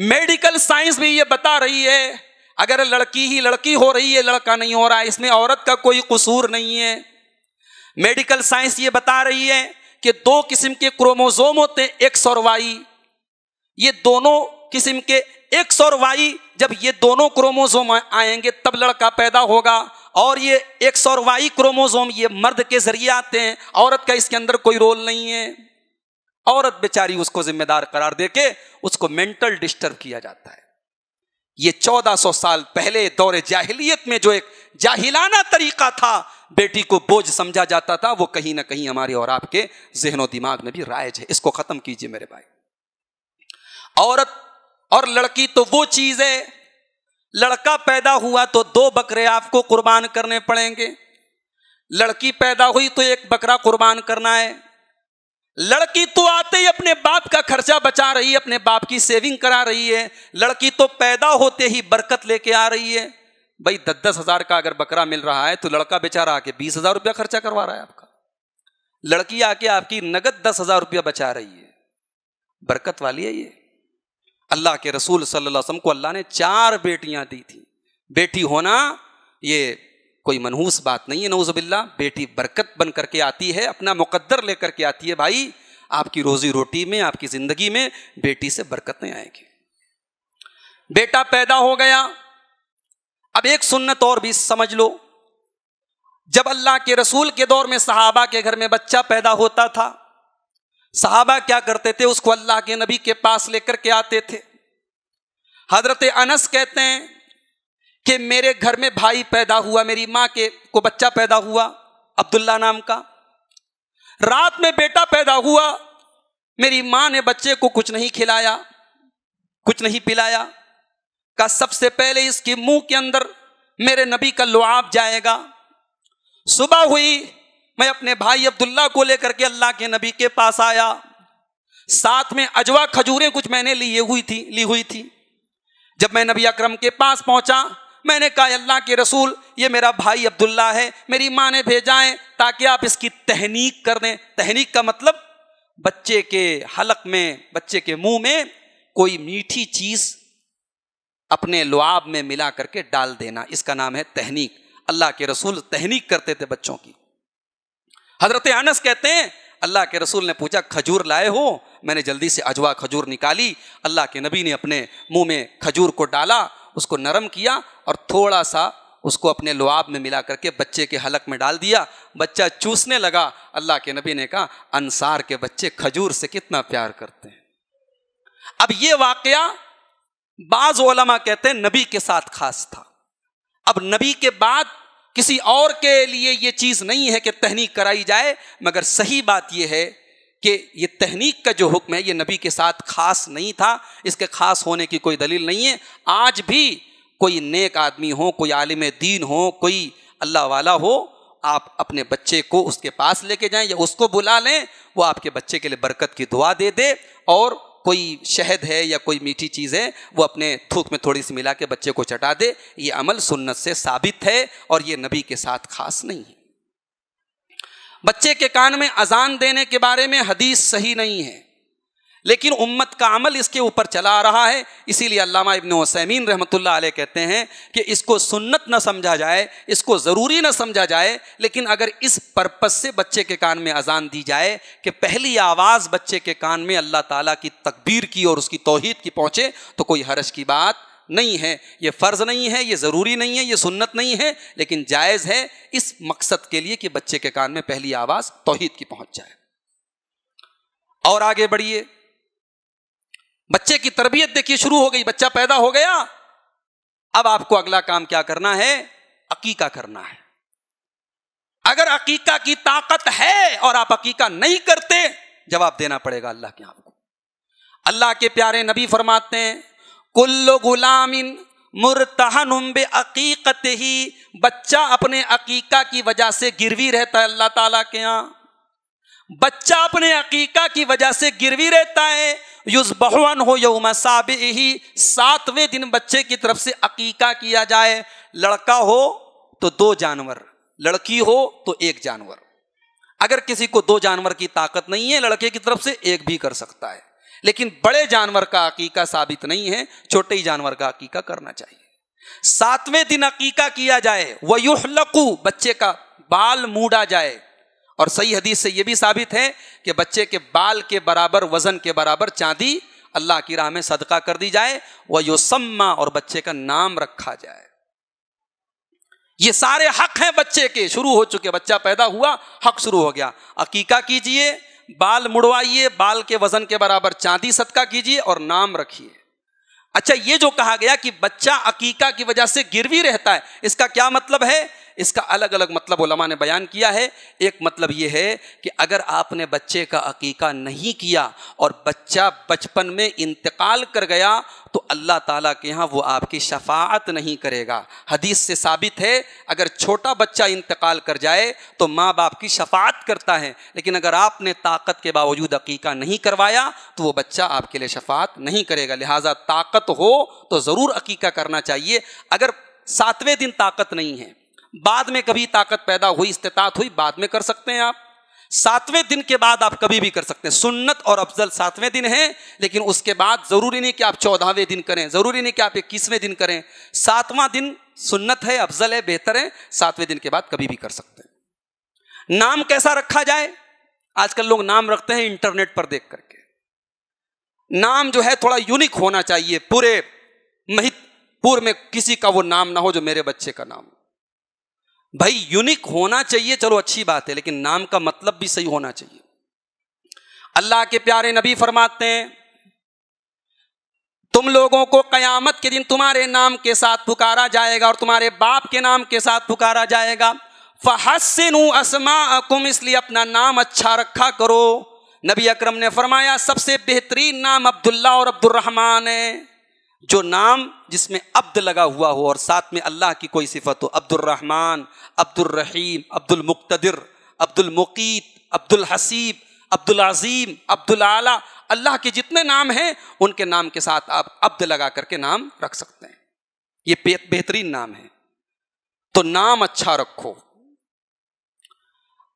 मेडिकल साइंस भी ये बता रही है अगर लड़की ही लड़की हो रही है लड़का नहीं हो रहा है इसमें औरत का कोई कसूर नहीं है मेडिकल साइंस ये बता रही है कि दो किस्म के क्रोमोजोम होते हैं एक्स और वाई ये दोनों किस्म के एक्स और वाई जब ये दोनों क्रोमोजोम आएंगे तब लड़का पैदा होगा और ये एक सौरवाई क्रोमोजोम ये मर्द के जरिए आते हैं औरत का इसके अंदर कोई रोल नहीं है औरत बेचारी उसको जिम्मेदार करार देके उसको मेंटल डिस्टर्ब किया जाता है ये 1400 साल पहले दौरे जाहिलियत में जो एक जाहिलाना तरीका था बेटी को बोझ समझा जाता था वो कहीं ना कहीं हमारे और आपके जहनों दिमाग में भी राय है इसको खत्म कीजिए मेरे भाई औरत और लड़की तो वो चीज है लड़का पैदा हुआ तो दो बकरे आपको कुर्बान करने पड़ेंगे लड़की पैदा हुई तो एक बकरा कुर्बान करना है लड़की तो आते ही अपने बाप का खर्चा बचा रही है अपने बाप की सेविंग करा रही है लड़की तो पैदा होते ही बरकत लेके आ रही है भाई दस दस हजार का अगर बकरा मिल रहा है तो लड़का बेचारा आके बीस हजार रुपया खर्चा करवा रहा है आपका लड़की आके आपकी नगद दस हजार रुपया बचा रही है बरकत वाली है ये अल्लाह के रसूल सल्लल्लाहु अलैहि वसल्लम को अल्लाह ने चार बेटियां दी थी बेटी होना ये कोई मनहूस बात नहीं है नौजबिल्ला बेटी बरकत बन करके आती है अपना मुकद्दर लेकर के आती है भाई आपकी रोजी रोटी में आपकी ज़िंदगी में बेटी से बरकत नहीं आएगी बेटा पैदा हो गया अब एक सुन्नत और भी समझ लो जब अल्लाह के रसूल के दौर में सहाबा के घर में बच्चा पैदा होता था साहबा क्या करते थे उसको अल्लाह के नबी के पास लेकर के आते थे हजरत अनस कहते हैं कि मेरे घर में भाई पैदा हुआ मेरी माँ के को बच्चा पैदा हुआ अब्दुल्ला नाम का रात में बेटा पैदा हुआ मेरी माँ ने बच्चे को कुछ नहीं खिलाया कुछ नहीं पिलाया का सबसे पहले इसके मुंह के अंदर मेरे नबी का लुआब जाएगा सुबह हुई मैं अपने भाई अब्दुल्ला को लेकर के अल्लाह के नबी के पास आया साथ में अजवा खजूरें कुछ मैंने लिए हुई थी ली हुई थी जब मैं नबी अकरम के पास पहुंचा मैंने कहा अल्लाह के रसूल ये मेरा भाई अब्दुल्ला है मेरी माँ ने भेजा है ताकि आप इसकी तहनीक कर दें तहनीक का मतलब बच्चे के हलक में बच्चे के मुंह में कोई मीठी चीज़ अपने लुआब में मिला करके डाल देना इसका नाम है तहनीक अल्लाह के रसूल तहनीक करते थे बच्चों की हजरत अनस कहते हैं अल्लाह के रसूल ने पूछा खजूर लाए हो मैंने जल्दी से अजवा खजूर निकाली अल्लाह के नबी ने अपने मुंह में खजूर को डाला उसको नरम किया और थोड़ा सा उसको अपने लुआब में मिला करके बच्चे के हलक में डाल दिया बच्चा चूसने लगा अल्लाह के नबी ने कहा अनसार के बच्चे खजूर से कितना प्यार करते हैं अब ये वाकया बाज कहते हैं नबी के साथ खास था अब नबी के बाद किसी और के लिए ये चीज़ नहीं है कि तहनीक कराई जाए मगर सही बात यह है कि ये तहनीक का जो हुक्म है ये नबी के साथ खास नहीं था इसके खास होने की कोई दलील नहीं है आज भी कोई नेक आदमी हो कोई आलिम दीन हो कोई अल्लाह वाला हो आप अपने बच्चे को उसके पास लेके जाएं या उसको बुला लें वो आपके बच्चे के लिए बरकत की दुआ दे दे और कोई शहद है या कोई मीठी चीज़ है वो अपने थूक में थोड़ी सी मिला के बच्चे को चटा दे ये अमल सुन्नत से साबित है और ये नबी के साथ खास नहीं है बच्चे के कान में अजान देने के बारे में हदीस सही नहीं है लेकिन उम्मत का अमल इसके ऊपर चला आ रहा है इसीलिए अल्लामा इबन वसैमीन रहमतुल्लाह अलैह कहते हैं कि इसको सुन्नत ना समझा जाए इसको ज़रूरी ना समझा जाए लेकिन अगर इस पर्पज़ से बच्चे के कान में अजान दी जाए कि पहली आवाज़ बच्चे के कान में अल्लाह ताला की तकबीर की और उसकी तोहहीद की पहुँचे तो कोई हरज की बात नहीं है ये फ़र्ज़ नहीं है ये ज़रूरी नहीं है ये सुन्नत नहीं है लेकिन जायज़ है इस मकसद के लिए कि बच्चे के कान में पहली आवाज़ तोहहीद की पहुँच जाए और आगे बढ़िए बच्चे की तरबियत देखिए शुरू हो गई बच्चा पैदा हो गया अब आपको अगला काम क्या करना है अकीका करना है अगर अकीका की ताकत है और आप अकीका नहीं करते जवाब देना पड़ेगा अल्लाह के आपको अल्लाह के प्यारे नबी फरमाते हैं कुल्लो गुलामिन उम्बे अकीकत ही बच्चा अपने अकीका की वजह से गिरवी रहता है अल्लाह ताला के यहां बच्चा अपने अकीका की वजह से गिरवी रहता है युजबहन हो यौम साब ही सातवें दिन बच्चे की तरफ से अकीका किया जाए लड़का हो तो दो जानवर लड़की हो तो एक जानवर अगर किसी को दो जानवर की ताकत नहीं है लड़के की तरफ से एक भी कर सकता है लेकिन बड़े जानवर का अकीका साबित नहीं है छोटे ही जानवर का अकीका करना चाहिए सातवें दिन अकीका किया जाए वयुहलकू बच्चे का बाल मूडा जाए और सही हदीस से यह भी साबित है कि बच्चे के बाल के बराबर वजन के बराबर चांदी अल्लाह की राह में सदका कर दी जाए वह योसम्मा और बच्चे का नाम रखा जाए ये सारे हक हैं बच्चे के शुरू हो चुके बच्चा पैदा हुआ हक शुरू हो गया अकीका कीजिए बाल मुड़वाइए बाल के वजन के बराबर चांदी सदका कीजिए और नाम रखिए अच्छा ये जो कहा गया कि बच्चा अकीका की वजह से गिरवी रहता है इसका क्या मतलब है इसका अलग अलग मतलब उलमा ने बयान किया है एक मतलब ये है कि अगर आपने बच्चे का अकीका नहीं किया और बच्चा बचपन में इंतकाल कर गया तो अल्लाह ताला के यहाँ वो आपकी शफात नहीं करेगा हदीस से साबित है अगर छोटा बच्चा इंतकाल कर जाए तो माँ बाप की शफात करता है लेकिन अगर आपने ताकत के बावजूद अकीका नहीं करवाया तो वो बच्चा आपके लिए शफात नहीं करेगा लिहाजा ताकत हो तो ज़रूर अकीका करना चाहिए अगर सातवें दिन ताकत नहीं है बाद में कभी ताकत पैदा हुई इस्तात हुई बाद में कर सकते हैं आप सातवें दिन के बाद आप कभी भी कर सकते हैं सुन्नत और अफजल सातवें दिन है लेकिन उसके बाद ज़रूरी नहीं कि आप चौदहवें दिन करें ज़रूरी नहीं कि आप इक्कीसवें दिन करें सातवां दिन सुन्नत है अफजल है बेहतर है सातवें दिन के बाद कभी भी कर सकते हैं नाम कैसा रखा जाए आजकल लोग नाम रखते हैं इंटरनेट पर देख करके नाम जो है थोड़ा यूनिक होना चाहिए पूरे महितपुर में किसी का वो नाम ना हो जो मेरे बच्चे का नाम हो भाई यूनिक होना चाहिए चलो अच्छी बात है लेकिन नाम का मतलब भी सही होना चाहिए अल्लाह के प्यारे नबी फरमाते हैं तुम लोगों को कयामत के दिन तुम्हारे नाम के साथ पुकारा जाएगा और तुम्हारे बाप के नाम के साथ पुकारा जाएगा फहसिन असमा कुम इसलिए अपना नाम अच्छा रखा करो नबी अकरम ने फरमाया सबसे बेहतरीन नाम अब्दुल्ला और अब्दुलरहमान है जो नाम जिसमें अब्द लगा हुआ हो और साथ में अल्लाह की कोई सिफत हो अब्दुलरहमान अब्दुलरहीम अब्दुलमुक्तदिर अब्दुलमुकीत अब्दुल हसीब अब्दुल अजीम अब्दुल आला अल्लाह के जितने नाम हैं उनके नाम के साथ आप अब्द लगा करके नाम रख सकते हैं ये बेहतरीन नाम है तो नाम अच्छा रखो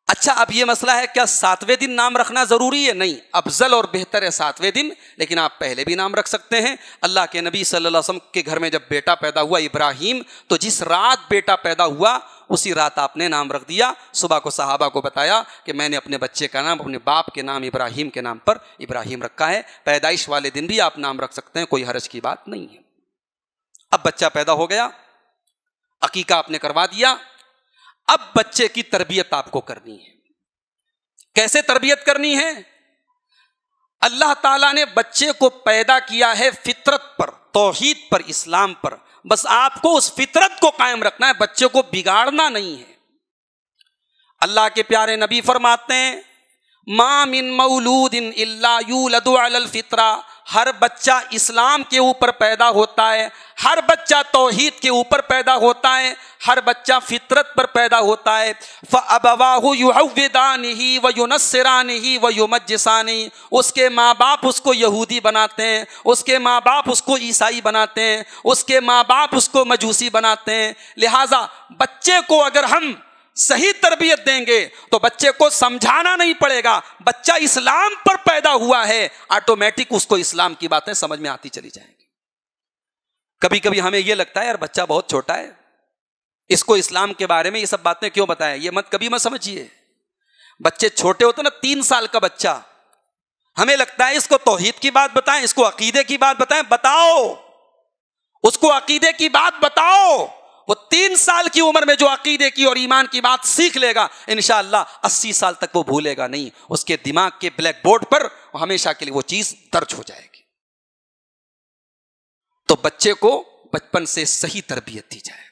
अच्छा अब ये मसला है क्या सातवें दिन नाम रखना ज़रूरी है नहीं अफजल और बेहतर है सातवें दिन लेकिन आप पहले भी नाम रख सकते हैं अल्लाह के नबी सल्लल्लाहु अलैहि वसल्लम के घर में जब बेटा पैदा हुआ इब्राहिम तो जिस रात बेटा पैदा हुआ उसी रात आपने नाम रख दिया सुबह को सहाबा को बताया कि मैंने अपने बच्चे का नाम अपने बाप के नाम इब्राहिम के नाम पर इब्राहिम रखा है पैदाइश वाले दिन भी आप नाम रख सकते हैं कोई हर्ज की बात नहीं है अब बच्चा पैदा हो गया अकीका आपने करवा दिया अब बच्चे की तरबियत आपको करनी है कैसे तरबियत करनी है अल्लाह ताला ने बच्चे को पैदा किया है फितरत पर तोहीद पर इस्लाम पर बस आपको उस फितरत को कायम रखना है बच्चे को बिगाड़ना नहीं है अल्लाह के प्यारे नबी फरमाते हैं मामिन इन इन अल्लाह यूलदुअल फितरा हर बच्चा इस्लाम के ऊपर पैदा होता है हर बच्चा तोहहीद के ऊपर पैदा होता है हर बच्चा फितरत पर पैदा होता है फ अबवाहु युदान ही व युनसरान ही व युमजसानी उसके माँ बाप उसको यहूदी बनाते हैं उसके माँ बाप उसको ईसाई बनाते हैं उसके माँ बाप उसको मजूसी बनाते हैं लिहाजा बच्चे को अगर हम सही तरबियत देंगे तो बच्चे को समझाना नहीं पड़ेगा बच्चा इस्लाम पर पैदा हुआ है ऑटोमेटिक उसको इस्लाम की बातें समझ में आती चली जाएंगी कभी कभी हमें यह लगता है यार बच्चा बहुत छोटा है इसको इस्लाम के बारे में ये सब बातें क्यों बताएं ये मत कभी मत समझिए बच्चे छोटे होते ना तीन साल का बच्चा हमें लगता है इसको तोहहीद की बात बताएं इसको अकीदे की बात बताएं बताओ उसको अकीदे की बात बताओ वो तीन साल की उम्र में जो अकीदे की और ईमान की बात सीख लेगा इन अस्सी साल तक वो भूलेगा नहीं उसके दिमाग के ब्लैक बोर्ड पर हमेशा के लिए वो चीज दर्ज हो जाएगी तो बच्चे को बचपन से सही तरबियत दी जाए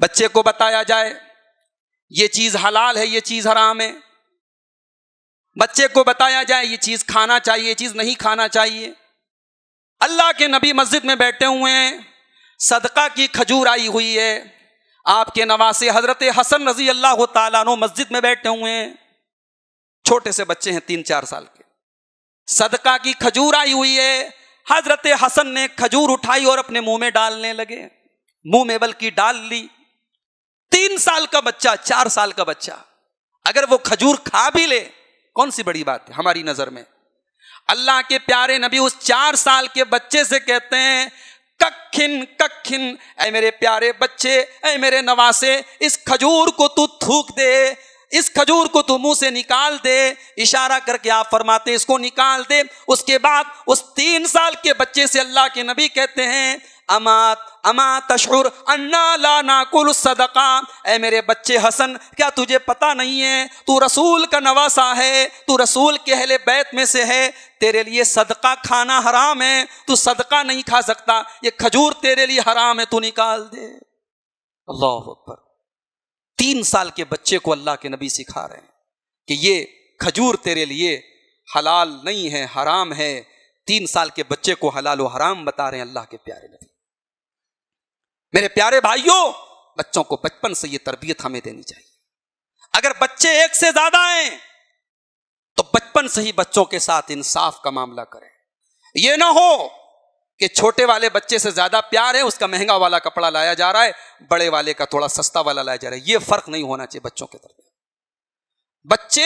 बच्चे को बताया जाए ये चीज हलाल है ये चीज हराम है बच्चे को बताया जाए ये चीज खाना चाहिए ये चीज नहीं खाना चाहिए अल्लाह के नबी मस्जिद में बैठे हुए हैं सदका की खजूर आई हुई है आपके नवासे हजरत हसन रजी अल्लाह तला मस्जिद में बैठे हुए हैं छोटे से बच्चे हैं तीन चार साल के सदका की खजूर आई हुई है हजरत हसन ने खजूर उठाई और अपने मुंह में डालने लगे मुंह में बल्कि डाल ली तीन साल का बच्चा चार साल का बच्चा अगर वो खजूर खा भी ले कौन सी बड़ी बात है हमारी नजर में अल्लाह के प्यारे नबी उस चार साल के बच्चे से कहते हैं कखिन कखिन ऐ मेरे प्यारे बच्चे ऐ मेरे नवासे इस खजूर को तू थूक दे इस खजूर को तू मुंह से निकाल दे इशारा करके आप फरमाते इसको निकाल दे उसके बाद उस तीन साल के बच्चे से अल्लाह के नबी कहते हैं अमात अमा तशुर अन्ना ला नाकुल सदका ए मेरे बच्चे हसन क्या तुझे पता नहीं है तू रसूल का नवासा है तू रसूल के अहले बैत में से है तेरे लिए सदका खाना हराम है तू सदका नहीं खा सकता ये खजूर तेरे लिए हराम है तू निकाल दे अल्लाह पर तीन साल के बच्चे को अल्लाह के नबी सिखा रहे हैं कि ये खजूर तेरे लिए हलाल नहीं है हराम है तीन साल के बच्चे को हलाल व हराम बता रहे हैं अल्लाह के प्यारे नबी मेरे प्यारे भाइयों बच्चों को बचपन से ये तरबियत हमें देनी चाहिए अगर बच्चे एक से ज्यादा हैं तो बचपन से ही बच्चों के साथ इंसाफ का मामला करें यह ना हो कि छोटे वाले बच्चे से ज्यादा प्यार है उसका महंगा वाला कपड़ा लाया जा रहा है बड़े वाले का थोड़ा सस्ता वाला लाया जा रहा है ये फर्क नहीं होना चाहिए बच्चों के तरफ बच्चे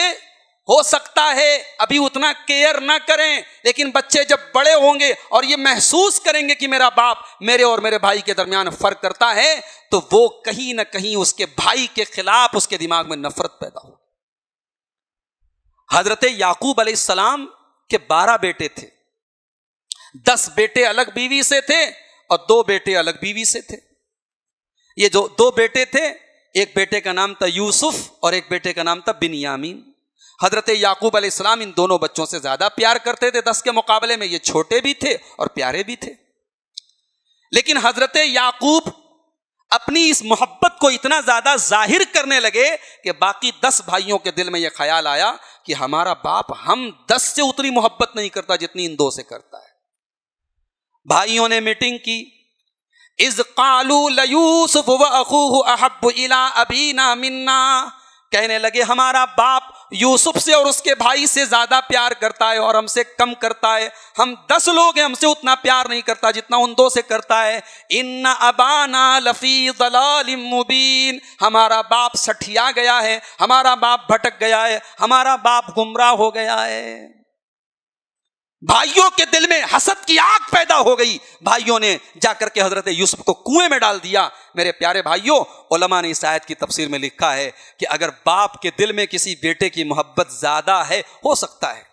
हो सकता है अभी उतना केयर ना करें लेकिन बच्चे जब बड़े होंगे और ये महसूस करेंगे कि मेरा बाप मेरे और मेरे भाई के दरमियान फर्क करता है तो वो कहीं ना कहीं उसके भाई के खिलाफ उसके दिमाग में नफरत पैदा हो हजरत याकूब अलैहिस्सलाम के बारह बेटे थे दस बेटे अलग बीवी से थे और दो बेटे अलग बीवी से थे ये जो दो बेटे थे एक बेटे का नाम था यूसुफ और एक बेटे का नाम था बिनियामीन हजरत याकूब अलैहिस्सलाम इन दोनों बच्चों से ज्यादा प्यार करते थे दस के मुकाबले में ये छोटे भी थे और प्यारे भी थे लेकिन हजरत याकूब अपनी इस मोहब्बत को इतना ज्यादा जाहिर करने लगे कि बाकी दस भाइयों के दिल में यह ख्याल आया कि हमारा बाप हम दस से उतनी मोहब्बत नहीं करता जितनी इन दो से करता है भाइयों ने मीटिंग की इज कालू लयूसुफ अहब इला अबीना मिन्ना कहने लगे हमारा बाप यूसुफ से और उसके भाई से ज्यादा प्यार करता है और हमसे कम करता है हम दस लोग हैं हमसे उतना प्यार नहीं करता जितना उन दो से करता है इन अबाना लफी दलाल मुबीन हमारा बाप सठिया गया है हमारा बाप भटक गया है हमारा बाप गुमराह हो गया है भाइयों के दिल में हसद की आग पैदा हो गई भाइयों ने जाकर के हजरत यूसुफ को कुएं में डाल दिया मेरे प्यारे भाइयों ओलमा ने इस आयत की तफसीर में लिखा है कि अगर बाप के दिल में किसी बेटे की मोहब्बत ज्यादा है हो सकता है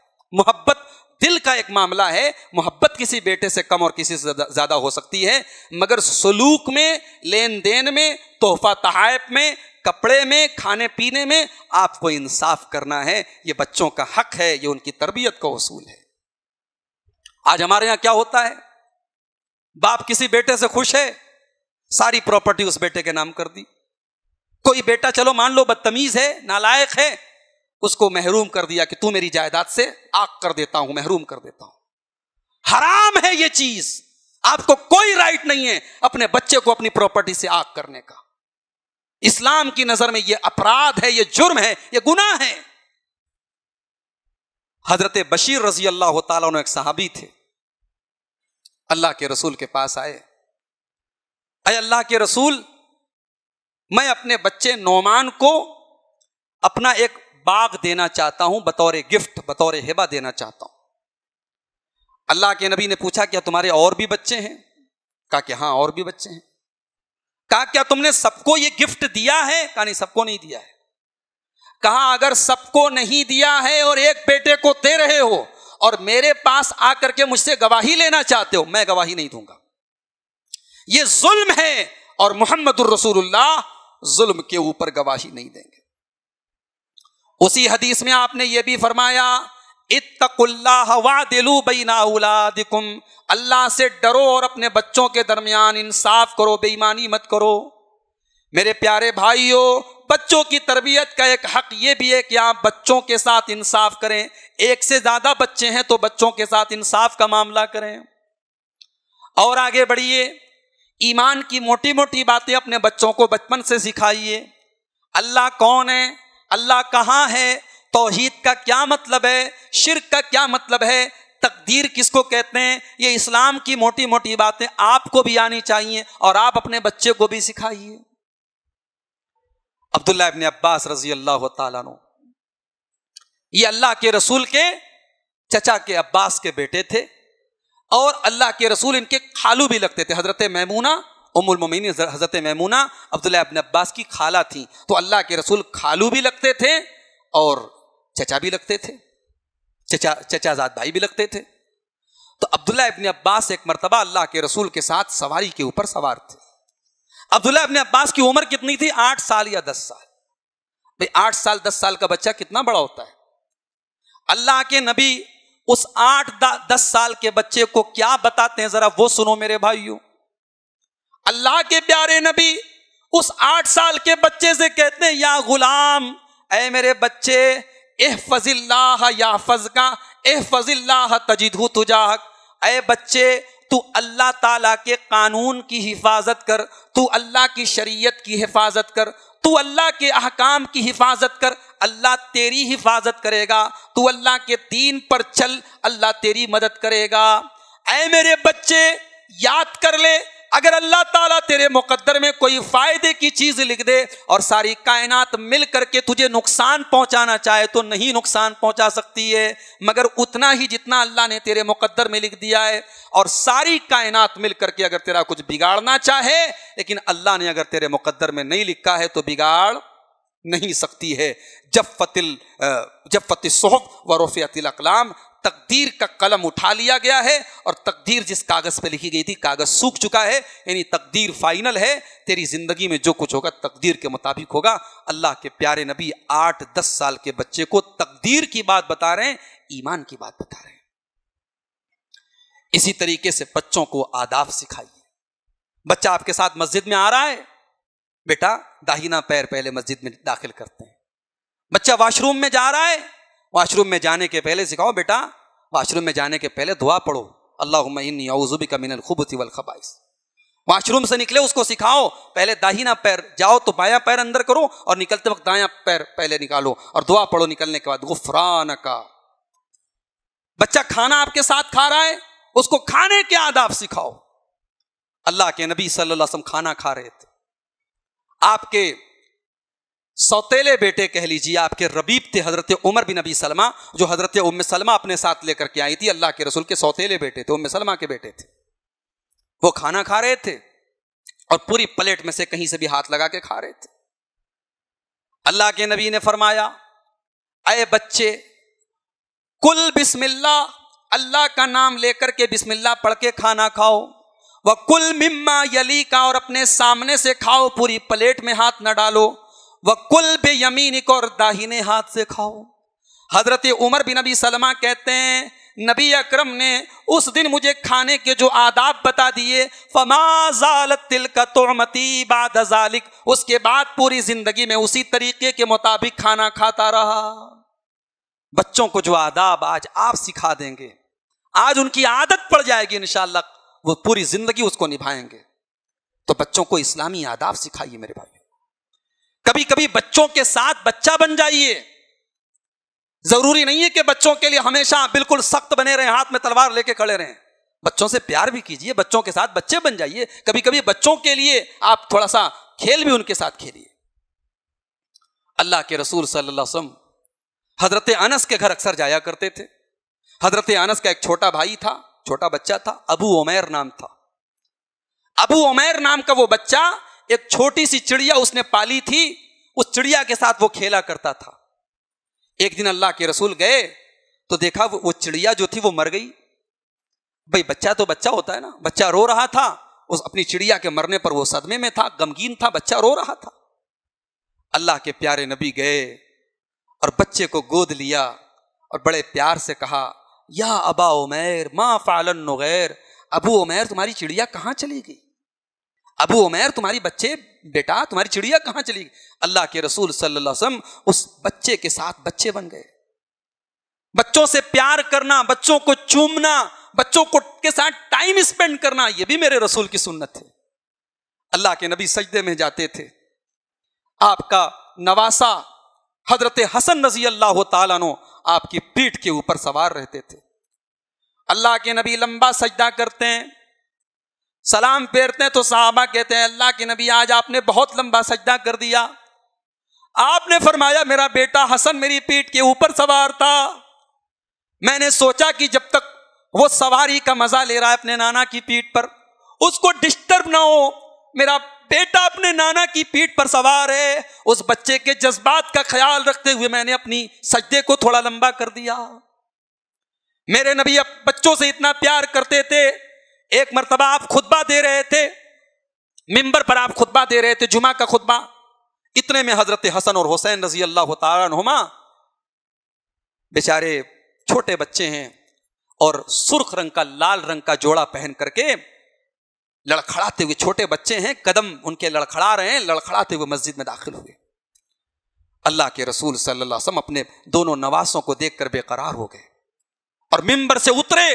मोहब्बत दिल का एक मामला है मोहब्बत किसी बेटे से कम और किसी से ज्यादा हो सकती है मगर सलूक में लेन देन में तोहफा तहाइफ में कपड़े में खाने पीने में आपको इंसाफ करना है ये बच्चों का हक है ये उनकी तरबियत का उसूल है आज हमारे यहां क्या होता है बाप किसी बेटे से खुश है सारी प्रॉपर्टी उस बेटे के नाम कर दी कोई बेटा चलो मान लो बदतमीज है नालायक है उसको महरूम कर दिया कि तू मेरी जायदाद से आग कर देता हूं महरूम कर देता हूं हराम है ये चीज आपको कोई राइट नहीं है अपने बच्चे को अपनी प्रॉपर्टी से आग करने का इस्लाम की नजर में यह अपराध है यह जुर्म है यह गुना है हजरत बशीर रजी अल्लाह तु एक सहाबी थे अल्लाह के रसूल के पास आए अरे अल्लाह के रसूल मैं अपने बच्चे नोमान को अपना एक बाग देना चाहता हूं बतौर गिफ्ट बतौर हिबा देना चाहता हूं अल्लाह के नबी ने पूछा क्या तुम्हारे और भी बच्चे हैं कहा कि हां और भी बच्चे हैं कहा क्या तुमने सबको ये गिफ्ट दिया है कहा नहीं सबको नहीं दिया है कहा अगर सबको नहीं दिया है और एक बेटे को दे रहे हो और मेरे पास आकर के मुझसे गवाही लेना चाहते हो मैं गवाही नहीं दूंगा ये जुल्म है और मोहम्मद रसूलुल्लाह जुल्म के ऊपर गवाही नहीं देंगे उसी हदीस में आपने ये भी फरमाया इतकुल्लाहवादिलू अल्लाह से डरो और अपने बच्चों के दरमियान इंसाफ करो बेईमानी मत करो मेरे प्यारे भाइयों बच्चों की तरबियत का एक हक ये भी है कि आप बच्चों के साथ इंसाफ करें एक से ज्यादा बच्चे हैं तो बच्चों के साथ इंसाफ का मामला करें और आगे बढ़िए ईमान की मोटी मोटी बातें अपने बच्चों को बचपन से सिखाइए अल्लाह कौन है अल्लाह कहाँ है तोहीद का क्या मतलब है शिरक का क्या मतलब है तकदीर किसको कहते हैं ये इस्लाम की मोटी मोटी बातें आपको भी आनी चाहिए और आप अपने बच्चे को भी सिखाइए अब्दुल्ला इबन अब्बास रजी अल्लाह तु ये अल्लाह के रसूल के चचा के अब्बास के बेटे थे और अल्लाह के रसूल इनके खालू भी लगते थे हजरत मैमूना उमुलमिन हजरत मैमूना अब्दुल्ला अबन अब्बास की खाला थी तो अल्लाह के रसूल खालू भी लगते थे और चचा भी लगते थे चचा चचाजाद भाई भी लगते थे तो अब्दुल्ला इबन अब्बास एक मरतबा अल्लाह के रसूल के साथ सवारी के ऊपर सवार थे अब्दुल्ला अपने अब्बास की उम्र कितनी थी आठ साल या दस साल भाई आठ साल दस साल का बच्चा कितना बड़ा होता है अल्लाह के नबी उस आठ दस साल के बच्चे को क्या बताते हैं जरा वो सुनो मेरे भाइयों अल्लाह के प्यारे नबी उस आठ साल के बच्चे से कहते हैं या गुलाम ऐ मेरे बच्चे एह फजिल्ला या फजका एह फजिल्लाह तजिदू तुजाहक ए बच्चे तू अल्लाह ताला के कानून की हिफाजत कर तू अल्लाह की शरीयत की हिफाजत कर तू अल्लाह के अहकाम की हिफाजत कर अल्लाह तेरी हिफाजत करेगा तू अल्लाह के दीन पर चल अल्लाह तेरी मदद करेगा ऐ मेरे बच्चे याद कर ले अगर अल्लाह ताला तेरे मुकद्दर में कोई फायदे की चीज लिख दे और सारी कायनात मिल करके तुझे नुकसान पहुंचाना चाहे तो नहीं नुकसान पहुंचा सकती है मगर उतना ही जितना अल्लाह ने तेरे मुकद्दर में लिख दिया है और सारी कायनात मिल करके अगर तेरा कुछ बिगाड़ना चाहे लेकिन अल्लाह ने अगर तेरे मुकद्दर में नहीं लिखा है तो बिगाड़ नहीं सकती है जब फतिल जब फतिल सोहफ व रफ़ियतिल अकलाम तकदीर का कलम उठा लिया गया है और तकदीर जिस कागज पे लिखी गई थी कागज सूख चुका है यानी तकदीर फाइनल है तेरी जिंदगी में जो कुछ होगा तकदीर के मुताबिक होगा अल्लाह के प्यारे नबी आठ दस साल के बच्चे को तकदीर की बात बता रहे हैं ईमान की बात बता रहे हैं इसी तरीके से बच्चों को आदाब सिखाइए बच्चा आपके साथ मस्जिद में आ रहा है बेटा दाहिना पैर पहले मस्जिद में दाखिल करते हैं बच्चा वॉशरूम में जा रहा है वाशरूम में जाने के पहले सिखाओ बेटा वाशरूम में जाने के पहले दुआ पढ़ो अल्लाह याउजुबी का मिनल खुबती वल खबाइस वाशरूम से निकले उसको सिखाओ पहले दाहिना पैर जाओ तो बाया पैर अंदर करो और निकलते वक्त दाया पैर पहले निकालो और दुआ पढ़ो निकलने के बाद गुफरान का बच्चा खाना आपके साथ खा रहा है उसको खाने के आदाब सिखाओ अल्लाह के नबी सल्लल्लाहु अलैहि वसल्लम खाना खा रहे थे आपके सौतेले बेटे कह लीजिए आपके रबीब थे हजरत उमर बिन नबी सलमा जो हजरत उम्म सलमा अपने साथ लेकर के आई थी अल्लाह के रसूल के सौतेले बेटे थे उम्म सलमा के बेटे थे वो खाना खा रहे थे और पूरी प्लेट में से कहीं से भी हाथ लगा के खा रहे थे अल्लाह के नबी ने फरमाया अय बच्चे कुल बिस्मिल्ला अल्लाह का नाम लेकर के बिस्मिल्ला पढ़ के खाना खाओ वह कुल मिम्मा यली का और अपने सामने से खाओ पूरी प्लेट में हाथ न डालो वह कुल बे यमीन और दाहिने हाथ से खाओ हजरत उमर बिन नबी सलमा कहते हैं नबी अकरम ने उस दिन मुझे खाने के जो आदाब बता दिए उसके बाद पूरी जिंदगी में उसी तरीके के मुताबिक खाना खाता रहा बच्चों को जो आदाब आज आप सिखा देंगे आज उनकी आदत पड़ जाएगी इनशाला वो पूरी जिंदगी उसको निभाएंगे तो बच्चों को इस्लामी आदाब सिखाइए मेरे भाई कभी कभी बच्चों के साथ बच्चा बन जाइए जरूरी नहीं है कि बच्चों के लिए हमेशा बिल्कुल सख्त बने रहे हाथ में तलवार लेके खड़े रहें बच्चों से प्यार भी कीजिए बच्चों के साथ बच्चे बन जाइए कभी कभी बच्चों के लिए आप थोड़ा सा खेल भी उनके साथ खेलिए अल्लाह के रसूल सल्लासम हजरत अनस के घर अक्सर जाया करते थे हजरत अनस का एक छोटा भाई था छोटा बच्चा था अबू उमैर नाम था अबू उमैर नाम का वो बच्चा एक छोटी सी चिड़िया उसने पाली थी उस चिड़िया के साथ वो खेला करता था एक दिन अल्लाह के रसूल गए तो देखा वो, वो चिड़िया जो थी वो मर गई भाई बच्चा तो बच्चा होता है ना बच्चा रो रहा था उस अपनी चिड़िया के मरने पर वो सदमे में था गमगीन था बच्चा रो रहा था अल्लाह के प्यारे नबी गए और बच्चे को गोद लिया और बड़े प्यार से कहा या अबा उमेर माँ फालन नगैर अबू उमेर तुम्हारी चिड़िया कहाँ चली गई अबू उमेर तुम्हारी बच्चे बेटा तुम्हारी चिड़िया कहाँ चली अल्लाह के रसूल सल्लल्लाहु अलैहि वसल्लम उस बच्चे के साथ बच्चे बन गए बच्चों से प्यार करना बच्चों को चूमना बच्चों को के साथ टाइम स्पेंड करना यह भी मेरे रसूल की सुन्नत है अल्लाह के नबी सजदे में जाते थे आपका नवासा हजरत हसन रजी अल्लाह तु आपकी पीठ के ऊपर सवार रहते थे अल्लाह के नबी लंबा सजदा करते हैं सलाम फेरते हैं तो साहबा कहते हैं अल्लाह के नबी आज आपने बहुत लंबा सजदा कर दिया आपने फरमाया मेरा बेटा हसन मेरी पीठ के ऊपर सवार था मैंने सोचा कि जब तक वो सवारी का मजा ले रहा है अपने नाना की पीठ पर उसको डिस्टर्ब ना हो मेरा बेटा अपने नाना की पीठ पर सवार है उस बच्चे के जज्बात का ख्याल रखते हुए मैंने अपनी सज्जे को थोड़ा लंबा कर दिया मेरे नबी अब बच्चों से इतना प्यार करते थे एक मरतबा आप खुतबा दे रहे थे मिंबर पर आप खुतबा दे रहे थे जुमा का खुतबा इतने में हजरत हसन और हुसैन रजी अल्लाह तुमा बेचारे छोटे बच्चे हैं और सुर्ख रंग का लाल रंग का जोड़ा पहन करके लड़खड़ाते हुए छोटे बच्चे हैं कदम उनके लड़खड़ा रहे हैं लड़खड़ाते हुए मस्जिद में दाखिल हुए अल्लाह के रसूल सल्लल्लाहु अलैहि वसल्लम अपने दोनों नवासों को देखकर बेकरार हो गए और मिंबर से उतरे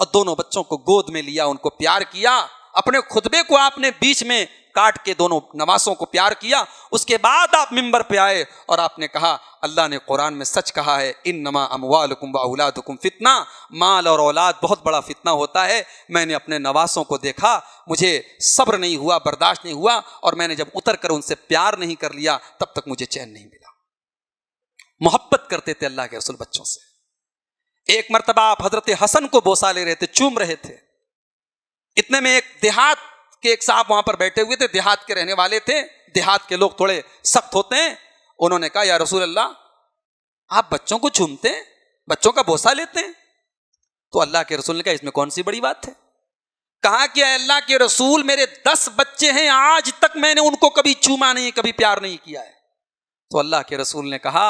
और दोनों बच्चों को गोद में लिया उनको प्यार किया अपने खुतबे को आपने बीच में काट के दोनों नवासों को प्यार किया उसके बाद आप मिंबर पे आए और आपने कहा अल्लाह ने कुरान में सच कहा है इन नमा औलाद हुकुम फितना माल और औलाद बहुत बड़ा फितना होता है मैंने अपने नवासों को देखा मुझे सब्र नहीं हुआ बर्दाश्त नहीं हुआ और मैंने जब उतर कर उनसे प्यार नहीं कर लिया तब तक मुझे चैन नहीं मिला मोहब्बत करते थे अल्लाह के रसुल बच्चों से एक मरतबा आप हजरत हसन को बोसा ले रहे थे चूम रहे थे इतने में एक देहात के एक साहब वहां पर बैठे हुए थे देहात के रहने वाले थे देहात के लोग थोड़े सख्त होते हैं उन्होंने कहा या रसूल अल्लाह आप बच्चों को चूमते हैं बच्चों का बोसा लेते हैं तो अल्लाह के रसूल ने कहा इसमें कौन सी बड़ी बात है कहा कि अल्लाह के रसूल मेरे दस बच्चे हैं आज तक मैंने उनको कभी चूमा नहीं कभी प्यार नहीं किया है तो अल्लाह के रसूल ने कहा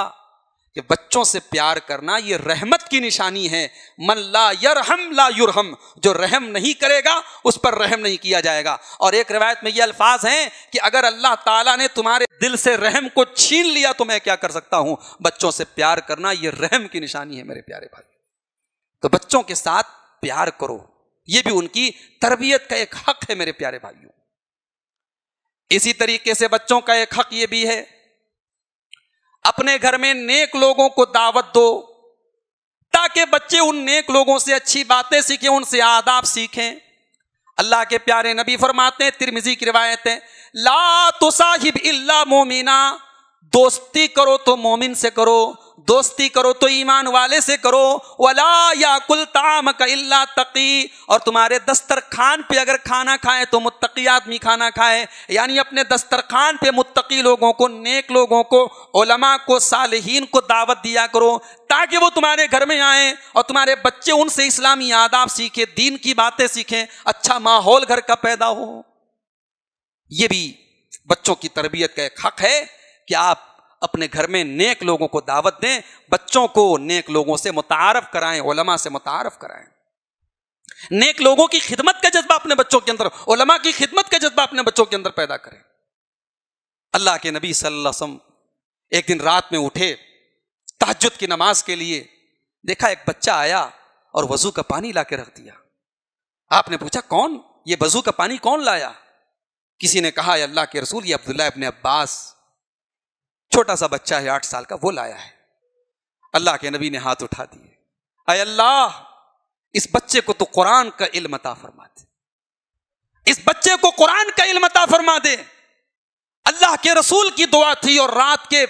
कि बच्चों से प्यार करना ये रहमत की निशानी है मन ला यरहम ला युरहम जो रहम नहीं करेगा उस पर रहम नहीं किया जाएगा और एक रिवायत में ये अल्फाज हैं कि अगर अल्लाह ताला ने तुम्हारे दिल से रहम को छीन लिया तो मैं क्या कर सकता हूं बच्चों से प्यार करना ये रहम की निशानी है मेरे प्यारे भाई तो बच्चों के साथ प्यार करो ये भी उनकी तरबियत का एक हक है मेरे प्यारे भाइयों इसी तरीके से बच्चों का एक हक ये भी है अपने घर में नेक लोगों को दावत दो ताकि बच्चे उन नेक लोगों से अच्छी बातें सीखें उनसे आदाब सीखें अल्लाह के प्यारे नबी फरमाते हैं तिरमिजी की रिवायत है ला तो साहिब इल्ला मोमिना दोस्ती करो तो मोमिन से करो दोस्ती करो तो ईमान वाले से करो वला या कुल ताम कल्ला तकी और तुम्हारे दस्तरखान पे अगर खाना खाए तो मुत्तकी आदमी खाना खाए यानी अपने दस्तरखान पे मुत्तकी लोगों को नेक लोगों को ओलमा को सालहीन को दावत दिया करो ताकि वो तुम्हारे घर में आए और तुम्हारे बच्चे उनसे इस्लामी आदाब सीखे दीन की बातें सीखें अच्छा माहौल घर का पैदा हो ये भी बच्चों की तरबियत का एक हक है कि आप अपने घर में नेक लोगों को दावत दें बच्चों को नेक लोगों से मुतारफ कराएं ओलमा से मुतारफ कराएं नेक लोगों की खिदमत का जज्बा अपने बच्चों के अंदर ओलमा की खिदमत का जज्बा अपने बच्चों के अंदर पैदा करें अल्लाह के नबी वसल्लम एक दिन रात में उठे तहजद की नमाज के लिए देखा एक बच्चा आया और वजू का पानी ला के रख दिया आपने पूछा कौन ये वजू का पानी कौन लाया किसी ने कहा अल्लाह के रसूल ये अब्दुल्ला अपने अब्बास छोटा सा बच्चा है आठ साल का वो लाया है अल्लाह के नबी ने हाथ उठा दिए अय अल्लाह इस बच्चे को तो कुरान का इल्म अता फरमा दे इस बच्चे को कुरान का इल्म अता फरमा दे अल्लाह के रसूल की दुआ थी और रात के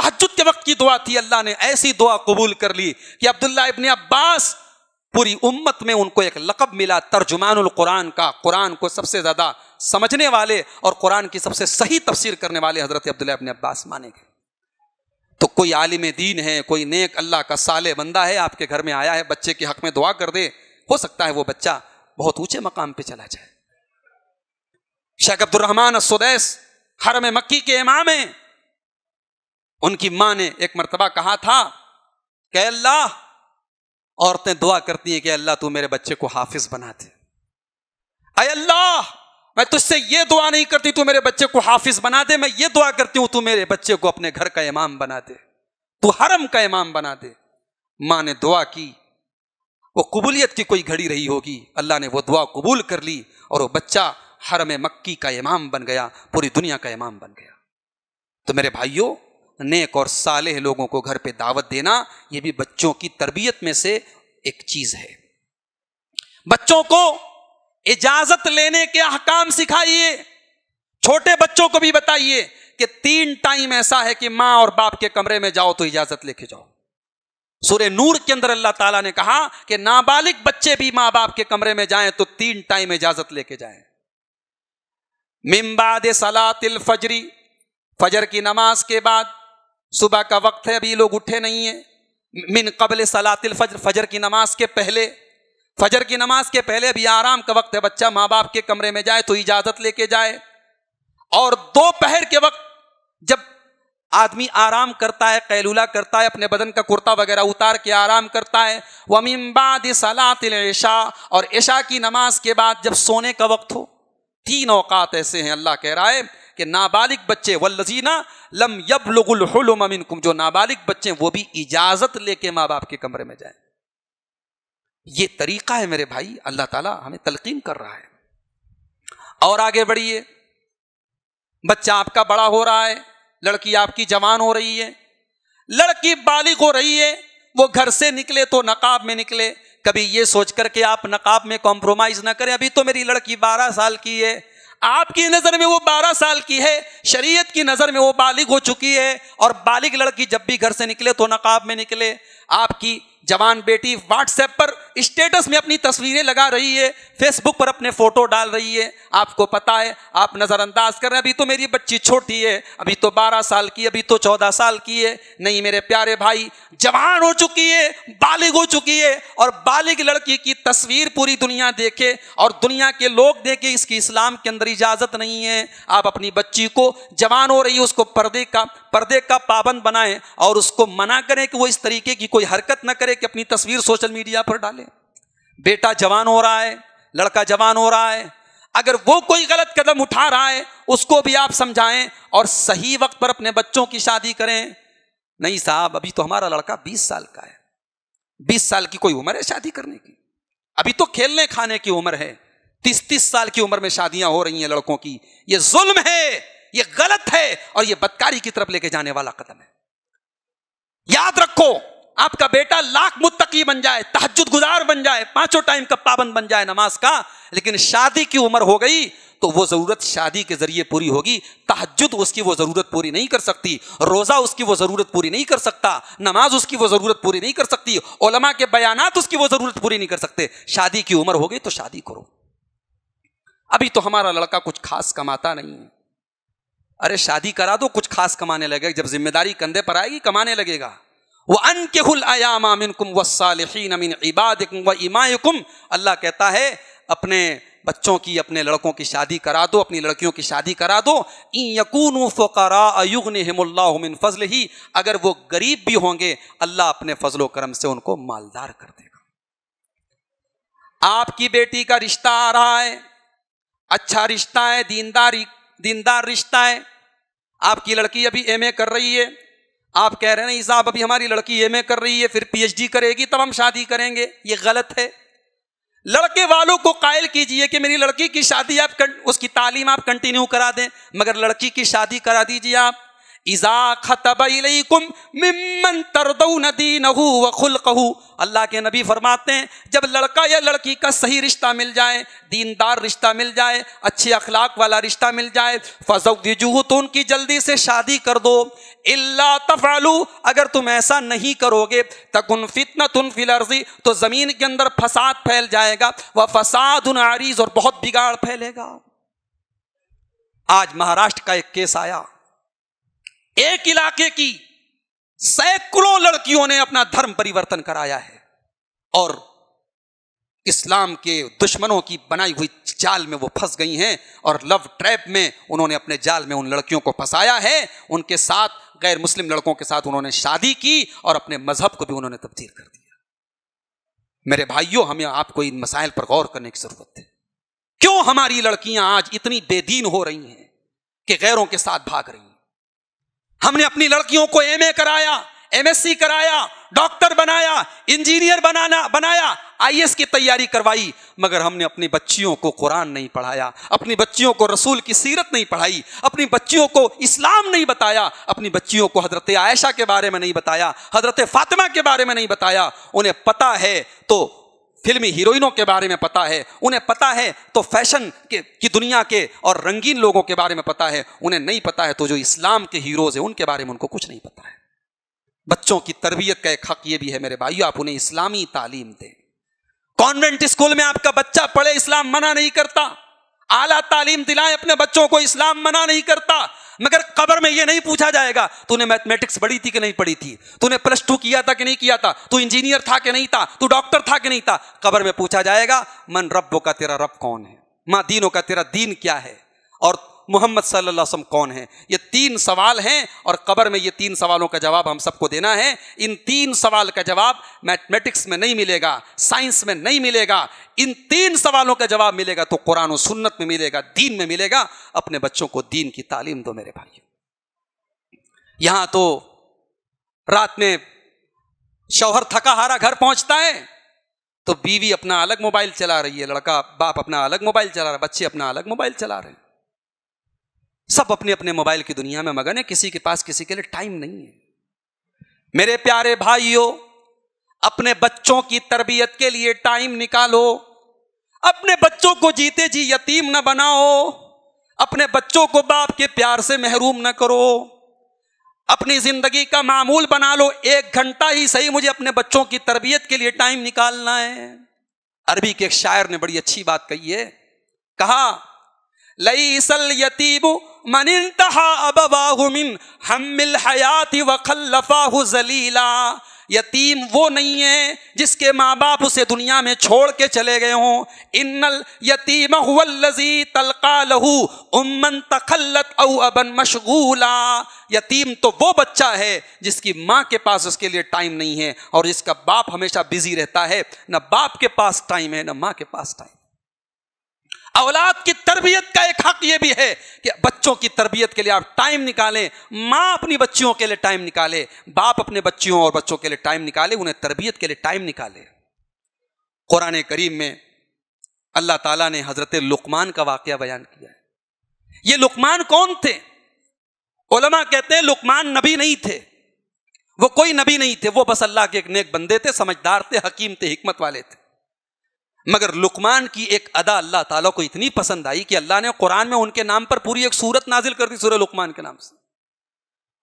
तहजुद के वक्त की दुआ थी अल्लाह ने ऐसी दुआ कबूल कर ली कि अब्दुल्ला इबन अब्बास पूरी उम्मत में उनको एक लकब मिला तर्जुमान कुरान का कुरान को सबसे ज़्यादा समझने वाले और कुरान की सबसे सही तफसीर करने वाले हज़रत अब्दुल्ला इबन अब्बास माने गए तो कोई आलिम दीन है कोई नेक अल्लाह का साले बंदा है आपके घर में आया है बच्चे के हक में दुआ कर दे हो सकता है वो बच्चा बहुत ऊंचे मकाम पे चला जाए शेख अब्दुलरहमान हर हरम मक्की के इमाम हैं उनकी मां ने एक मरतबा कहा था कि अल्लाह औरतें दुआ करती हैं कि अल्लाह तू मेरे बच्चे को हाफिज बना दे अल्लाह मैं तुझसे ये दुआ नहीं करती तू मेरे बच्चे को हाफिज बना दे मैं ये दुआ करती हूं तू मेरे बच्चे को अपने घर का इमाम बना दे तू हरम का इमाम बना दे माँ ने दुआ की वो कबूलियत की कोई घड़ी रही होगी अल्लाह ने वो दुआ कबूल कर ली और वो बच्चा हरम मक्की का इमाम बन गया पूरी दुनिया का इमाम बन गया तो मेरे भाइयों नेक और साले लोगों को घर पे दावत देना ये भी बच्चों की तरबियत में से एक चीज है बच्चों को इजाजत लेने के अहकाम सिखाइए छोटे बच्चों को भी बताइए कि तीन टाइम ऐसा है कि मां और बाप के कमरे में जाओ तो इजाजत लेके जाओ सूर्य नूर के अंदर अल्लाह ताला ने कहा कि नाबालिग बच्चे भी मां बाप के कमरे में जाएं तो तीन टाइम इजाजत लेके जाएं मिम्बाद सलातिल फजरी फजर की नमाज के बाद सुबह का वक्त है अभी लोग उठे नहीं है मिन कबल सलातिल फजर फजर की नमाज के पहले फजर की नमाज के पहले भी आराम का वक्त है बच्चा माँ बाप के कमरे में जाए तो इजाजत लेके जाए और दोपहर के वक्त जब आदमी आराम करता है कैलूला करता है अपने बदन का कुर्ता वगैरह उतार के आराम करता है वमिमबाद ऐशा और ऐशा की नमाज के बाद जब सोने का वक्त हो तीन औकात ऐसे हैं अल्लाह कह रहा है कि नाबालिग बच्चे वल्लजीना लम यब लोगुल जो नाबालिग बच्चे वो भी इजाज़त लेके माँ बाप के कमरे में जाए ये तरीका है मेरे भाई अल्लाह ताला हमें तलकीन कर रहा है और आगे बढ़िए बच्चा आपका बड़ा हो रहा है लड़की आपकी जवान हो रही है लड़की बालिग हो रही है वो घर से निकले तो नकाब में निकले कभी ये सोच करके आप नकाब में कॉम्प्रोमाइज ना करें अभी तो मेरी लड़की बारह साल की है आपकी नज़र में वो बारह साल की है शरीयत की नज़र में वो बालिग हो चुकी है और बालिग लड़की जब भी घर से निकले तो नकाब में निकले आपकी जवान बेटी व्हाट्सएप पर स्टेटस में अपनी तस्वीरें लगा रही है फेसबुक पर अपने फोटो डाल रही है आपको पता है आप नज़रअंदाज कर रहे हैं अभी तो मेरी बच्ची छोटी है अभी तो 12 साल की अभी तो 14 साल की है नहीं मेरे प्यारे भाई जवान हो चुकी है बालिग हो चुकी है और बालिग लड़की की तस्वीर पूरी दुनिया देखे और दुनिया के लोग देखे इसकी इस्लाम के अंदर इजाज़त नहीं है आप अपनी बच्ची को जवान हो रही है उसको पर्दे का पर्दे का पाबंद बनाएं और उसको मना करें कि वो इस तरीके की कोई हरकत ना करे कि अपनी तस्वीर सोशल मीडिया पर डाले बेटा जवान हो रहा है लड़का जवान हो रहा है अगर वो कोई गलत कदम उठा रहा है उसको भी आप समझाएं और सही वक्त पर अपने बच्चों की शादी करें नहीं साहब अभी तो हमारा लड़का 20 साल का है 20 साल की कोई उम्र है शादी करने की अभी तो खेलने खाने की उम्र है तीस तीस साल की उम्र में शादियां हो रही हैं लड़कों की ये जुल्म है ये गलत है और ये बदकारी की तरफ लेके जाने वाला कदम है याद रखो आपका बेटा लाख मुत्तकी बन जाए तहजद गुजार बन जाए पांचों टाइम का पाबंद बन जाए नमाज का लेकिन शादी की उम्र हो गई तो वो ज़रूरत शादी के ज़रिए पूरी होगी तहजद उसकी वो ज़रूरत पूरी नहीं कर सकती रोज़ा उसकी वो ज़रूरत पूरी नहीं कर सकता नमाज उसकी वो ज़रूरत पूरी नहीं कर सकती ओलमा के बयानात उसकी वो ज़रूरत पूरी नहीं कर सकते शादी की उम्र हो गई तो शादी करो अभी तो हमारा लड़का कुछ खास कमाता नहीं है अरे शादी करा दो कुछ खास कमाने लगेगा जब जिम्मेदारी कंधे पर आएगी कमाने लगेगा व अन के हुल आयाम कुम व वसालहीन अमिन इबाद व इमायकुम अल्लाह कहता है अपने बच्चों की अपने लड़कों की शादी करा दो अपनी लड़कियों की शादी करा दो इन यकून फ़रा हिमल्लामिन फजल ही अगर वो गरीब भी होंगे अल्लाह अपने फजलो करम से उनको मालदार कर देगा आपकी बेटी का रिश्ता आ रहा है अच्छा रिश्ता है दीनदारी दीनदार रिश्ता है आपकी लड़की अभी ए कर रही है आप कह रहे हैं ना साहब अभी हमारी लड़की एम कर रही है फिर पीएचडी करेगी तब हम शादी करेंगे ये गलत है लड़के वालों को कायल कीजिए कि मेरी लड़की की शादी आप उसकी तालीम आप कंटिन्यू करा दें मगर लड़की की शादी करा दीजिए आप इज़ा खतब अल्लाह के नबी फरमाते हैं जब लड़का या लड़की का सही रिश्ता मिल जाए दीनदार रिश्ता मिल जाए अच्छे अखलाक वाला रिश्ता मिल जाए फजू तो उनकी जल्दी से शादी कर दो इल्ला तफालू अगर तुम ऐसा नहीं करोगे तकुन फितना तुन फिलर्जी तो ज़मीन के अंदर फसाद फैल जाएगा वह फसाद उन आरीज और बहुत बिगाड़ फैलेगा आज महाराष्ट्र का एक केस आया एक इलाके की सैकड़ों लड़कियों ने अपना धर्म परिवर्तन कराया है और इस्लाम के दुश्मनों की बनाई हुई जाल में वो फंस गई हैं और लव ट्रैप में उन्होंने अपने जाल में उन लड़कियों को फंसाया है उनके साथ गैर मुस्लिम लड़कों के साथ उन्होंने शादी की और अपने मजहब को भी उन्होंने तब्दील कर दिया मेरे भाइयों हमें आपको इन मसाइल पर गौर करने की जरूरत है क्यों हमारी लड़कियां आज इतनी बेदीन हो रही हैं कि गैरों के साथ भाग रही हैं हमने अपनी लड़कियों को एमए कराया एमएससी कराया डॉक्टर बनाया इंजीनियर बनाना बनाया आईएएस की तैयारी करवाई मगर हमने अपनी बच्चियों को कुरान नहीं पढ़ाया अपनी बच्चियों को रसूल की सीरत नहीं पढ़ाई अपनी बच्चियों को इस्लाम नहीं बताया अपनी बच्चियों को हजरत आयशा के बारे में नहीं बताया हजरत फातिमा के बारे में नहीं बताया उन्हें पता है तो फिल्मी हीरोइनों के बारे में पता है उन्हें पता है तो फैशन के की दुनिया के और रंगीन लोगों के बारे में पता है उन्हें नहीं पता है तो जो इस्लाम के हीरोज़ हैं उनके बारे में उनको कुछ नहीं पता है बच्चों की तरबियत का एक हक ये भी है मेरे भाई आप उन्हें इस्लामी तालीम दें कॉन्वेंट स्कूल में आपका बच्चा पढ़े इस्लाम मना नहीं करता आला तालीम दिलाएं अपने बच्चों को इस्लाम मना नहीं करता मगर कबर में ये नहीं पूछा जाएगा तूने मैथमेटिक्स पढ़ी थी कि नहीं पढ़ी थी तूने प्लस टू किया था कि नहीं किया था तू इंजीनियर था कि नहीं था तू डॉक्टर था कि नहीं था कबर में पूछा जाएगा मन रब्बो का तेरा रब कौन है माँ दीनों का तेरा दीन क्या है और मोहम्मद सल्लासम कौन है ये तीन सवाल हैं और कबर में ये तीन सवालों का जवाब हम सबको देना है इन तीन सवाल का जवाब मैथमेटिक्स में नहीं मिलेगा साइंस में नहीं मिलेगा इन तीन सवालों का जवाब मिलेगा तो कुरान और सुन्नत में मिलेगा दीन में मिलेगा अपने बच्चों को दीन की तालीम दो मेरे भाई यहां तो रात में शौहर थका हारा घर पहुंचता है तो बीवी अपना अलग मोबाइल चला रही है लड़का बाप अपना अलग मोबाइल चला रहा है बच्चे अपना अलग मोबाइल चला रहे हैं सब अपने अपने मोबाइल की दुनिया में मगन है किसी के पास किसी के लिए टाइम नहीं है मेरे प्यारे भाइयों अपने बच्चों की तरबियत के लिए टाइम निकालो अपने बच्चों को जीते जी यतीम ना बनाओ अपने बच्चों को बाप के प्यार से महरूम ना करो अपनी जिंदगी का मामूल बना लो एक घंटा ही सही मुझे अपने बच्चों की तरबियत के लिए टाइम निकालना है अरबी के एक शायर ने बड़ी अच्छी बात कही है कहा यतीबु मन हमिल हयाति वखल्लफाहु जलीला यतीम वो नहीं है जिसके माँ बाप उसे दुनिया में छोड़ के चले गए हों इन्नल यतीम हुवल्लजी तलका लहू उम्मन तखल्लत औ अबन मशगूला यतीम तो वो बच्चा है जिसकी माँ के पास उसके लिए टाइम नहीं है और जिसका बाप हमेशा बिजी रहता है ना बाप के पास टाइम है ना माँ के पास टाइम औलाद की तरबियत का एक हक ये भी है कि बच्चों की तरबियत के लिए आप टाइम निकालें माँ अपनी बच्चियों के लिए टाइम निकाले बाप अपने बच्चियों और बच्चों के लिए टाइम निकाले उन्हें तरबियत के लिए टाइम निकाले कुरान करीम में अल्लाह ताला ने हजरत लुकमान का वाक्य बयान किया है ये लुकमान कौन थे ओलमा कहते हैं लुकमान नबी नहीं थे वो कोई नबी नहीं थे वो बस अल्लाह के एक नेक बंदे थे समझदार थे हकीम थे हिकमत वाले थे मगर लुकमान की एक अदा अल्लाह ताला को इतनी पसंद आई कि अल्लाह ने कुरान में उनके नाम पर पूरी एक सूरत नाजिल कर दी सूर्य लुकमान के नाम से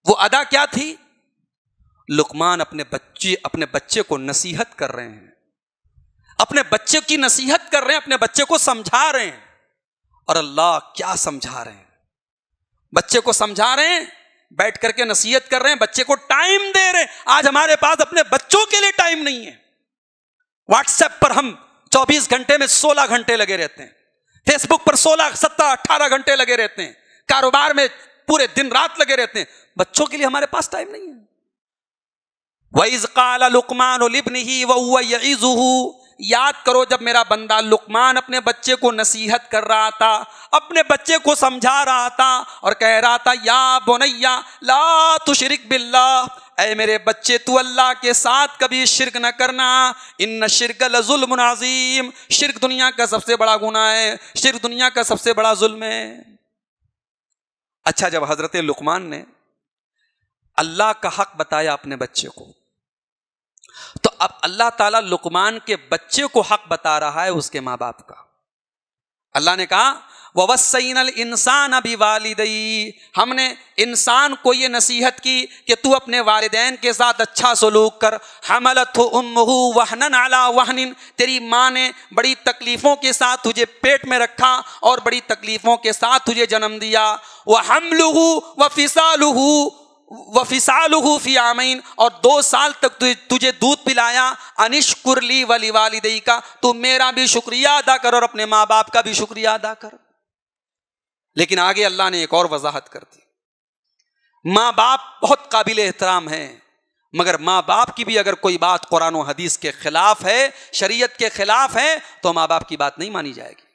वो अदा क्या थी लुकमान अपने बच्चे अपने बच्चे को नसीहत कर रहे हैं अपने बच्चे की नसीहत कर रहे हैं अपने बच्चे को समझा रहे हैं और अल्लाह क्या समझा रहे हैं बच्चे को समझा रहे हैं बैठ करके नसीहत कर रहे हैं बच्चे को टाइम दे रहे हैं आज हमारे पास अपने बच्चों के लिए टाइम नहीं है व्हाट्सएप पर हम 24 घंटे में 16 घंटे लगे रहते हैं फेसबुक पर 16, सत्रह अट्ठारह घंटे लगे रहते हैं कारोबार में पूरे दिन रात लगे रहते हैं बच्चों के लिए हमारे पास टाइम नहीं है वही काला लुकमान लिबन ही वह याद करो जब मेरा बंदा लुकमान अपने बच्चे को नसीहत कर रहा था अपने बच्चे को समझा रहा था और कह रहा था या बोनैया ला तु शरिक बिल्ला अरे मेरे बच्चे तू अल्लाह के साथ कभी शिरक न करना इन शिरक मुनाजिम शिरक दुनिया का सबसे बड़ा गुना है शिरक दुनिया का सबसे बड़ा जुल्म है अच्छा जब हज़रत लुकमान ने अल्लाह का हक बताया अपने बच्चे को तो अब अल्लाह ताला लुकमान के बच्चे को हक बता रहा है उसके मां बाप का अल्लाह ने कहा ववसैन इंसान अभी वालिदई हमने इंसान को यह नसीहत की कि तू अपने वालदेन के साथ अच्छा सलूक कर हमलत हो उमहू वहनन आला वहनिन तेरी माँ ने बड़ी तकलीफ़ों के साथ तुझे पेट में रखा और बड़ी तकलीफ़ों के साथ तुझे जन्म दिया वह हम हमलू व फिसालू वफिसालहूफ़ी आमीन और दो साल तक तुझे दूध पिलाया अनिशकुरली वली वालदई का तू मेरा भी शुक्रिया अदा कर और अपने माँ बाप का भी शुक्रिया अदा कर लेकिन आगे अल्लाह ने एक और वजाहत कर दी माँ बाप बहुत काबिल एहतराम है मगर माँ बाप की भी अगर कोई बात कुरान हदीस के खिलाफ है शरीयत के खिलाफ है तो माँ बाप की बात नहीं मानी जाएगी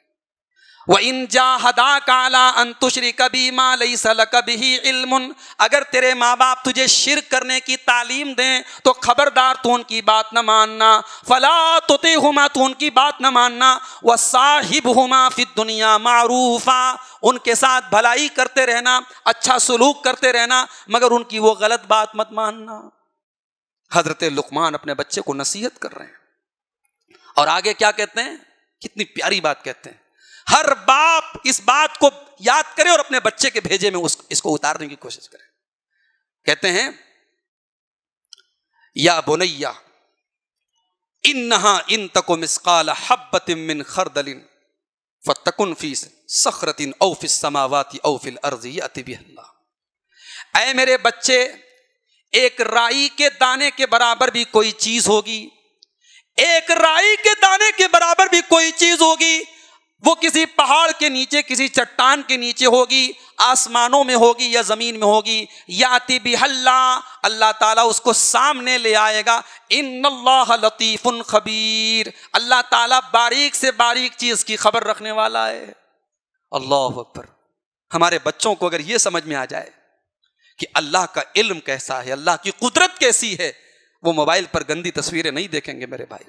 व इन जाहदा काला अंतुश्री कभी माँ लई सल कभी ही इल्म अगर तेरे माँ बाप तुझे शिर करने की तालीम दें तो खबरदार तू उनकी बात न मानना फला तुते हुमा तू उनकी बात न मानना व साहिब हुमा फिर दुनिया मारूफा उनके साथ भलाई करते रहना अच्छा सलूक करते रहना मगर उनकी वो गलत बात मत मानना हजरत लुकमान अपने बच्चे को नसीहत कर रहे हैं और आगे क्या कहते हैं कितनी प्यारी बात कहते हैं हर बाप इस बात को याद करे और अपने बच्चे के भेजे में उस, इसको उतारने की कोशिश करे कहते हैं या बोनैया इन नहा इन तको मिसकाल हब्बतिन खरदलिन फतकुन फीस सखरतिन औफिस समावाती औफिल अर्जी अतिबी ए मेरे बच्चे एक राई के दाने के बराबर भी कोई चीज होगी एक राई के दाने के बराबर भी कोई चीज होगी वो किसी पहाड़ के नीचे किसी चट्टान के नीचे होगी आसमानों में होगी या ज़मीन में होगी या तिबी हल्ला अल्लाह ताला उसको सामने ले आएगा इन अल्लाह लतीफ़ुन खबीर अल्लाह ताला बारीक से बारीक चीज़ की खबर रखने वाला है अल्लाह पर हमारे बच्चों को अगर ये समझ में आ जाए कि अल्लाह का इल्म कैसा है अल्लाह की कुदरत कैसी है वो मोबाइल पर गंदी तस्वीरें नहीं देखेंगे मेरे भाई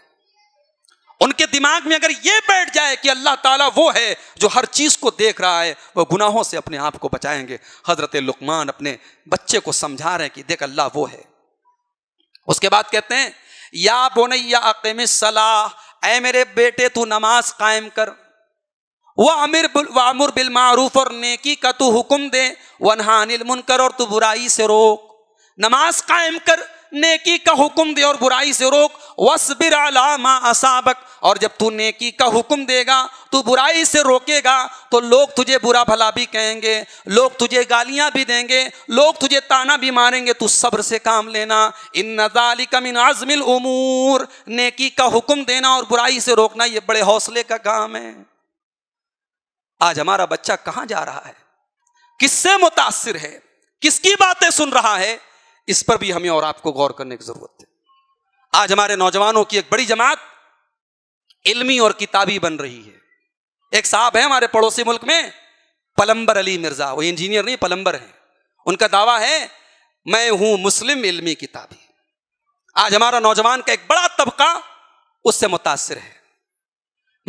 उनके दिमाग में अगर ये बैठ जाए कि अल्लाह ताला वो है जो हर चीज़ को देख रहा है वह गुनाहों से अपने आप को बचाएंगे हज़रत लुकमान अपने बच्चे को समझा रहे हैं कि देख अल्लाह वो है उसके बाद कहते हैं या बोनैया अकेम सलाह ए मेरे बेटे तू नमाज कायम कर वह अमिर वामुर बिल मारूफ और नेकी का तू हुक्म दे वनहानिल मुनकर और तू बुराई से रोक नमाज कायम कर नेकी का हुक्म दे और बुराई से रोक वसबिर आलामा असाबक और जब तू नेकी का हुक्म देगा तू बुराई से रोकेगा तो लोग तुझे बुरा भला भी कहेंगे लोग तुझे गालियां भी देंगे लोग तुझे ताना भी मारेंगे तू सब्र से काम लेना इन नदाली कमिन आजमिल उमूर नेकी का हुक्म देना और बुराई से रोकना ये बड़े हौसले का काम है आज हमारा बच्चा कहाँ जा रहा है किससे मुतासर है किसकी बातें सुन रहा है इस पर भी हमें और आपको गौर करने की जरूरत है आज हमारे नौजवानों की एक बड़ी जमात इल्मी और किताबी बन रही है एक साहब है हमारे पड़ोसी मुल्क में पलम्बर अली मिर्जा वो इंजीनियर नहीं पलम्बर है उनका दावा है मैं हूं मुस्लिम इल्मी किताबी आज हमारा नौजवान का एक बड़ा तबका उससे मुतासर है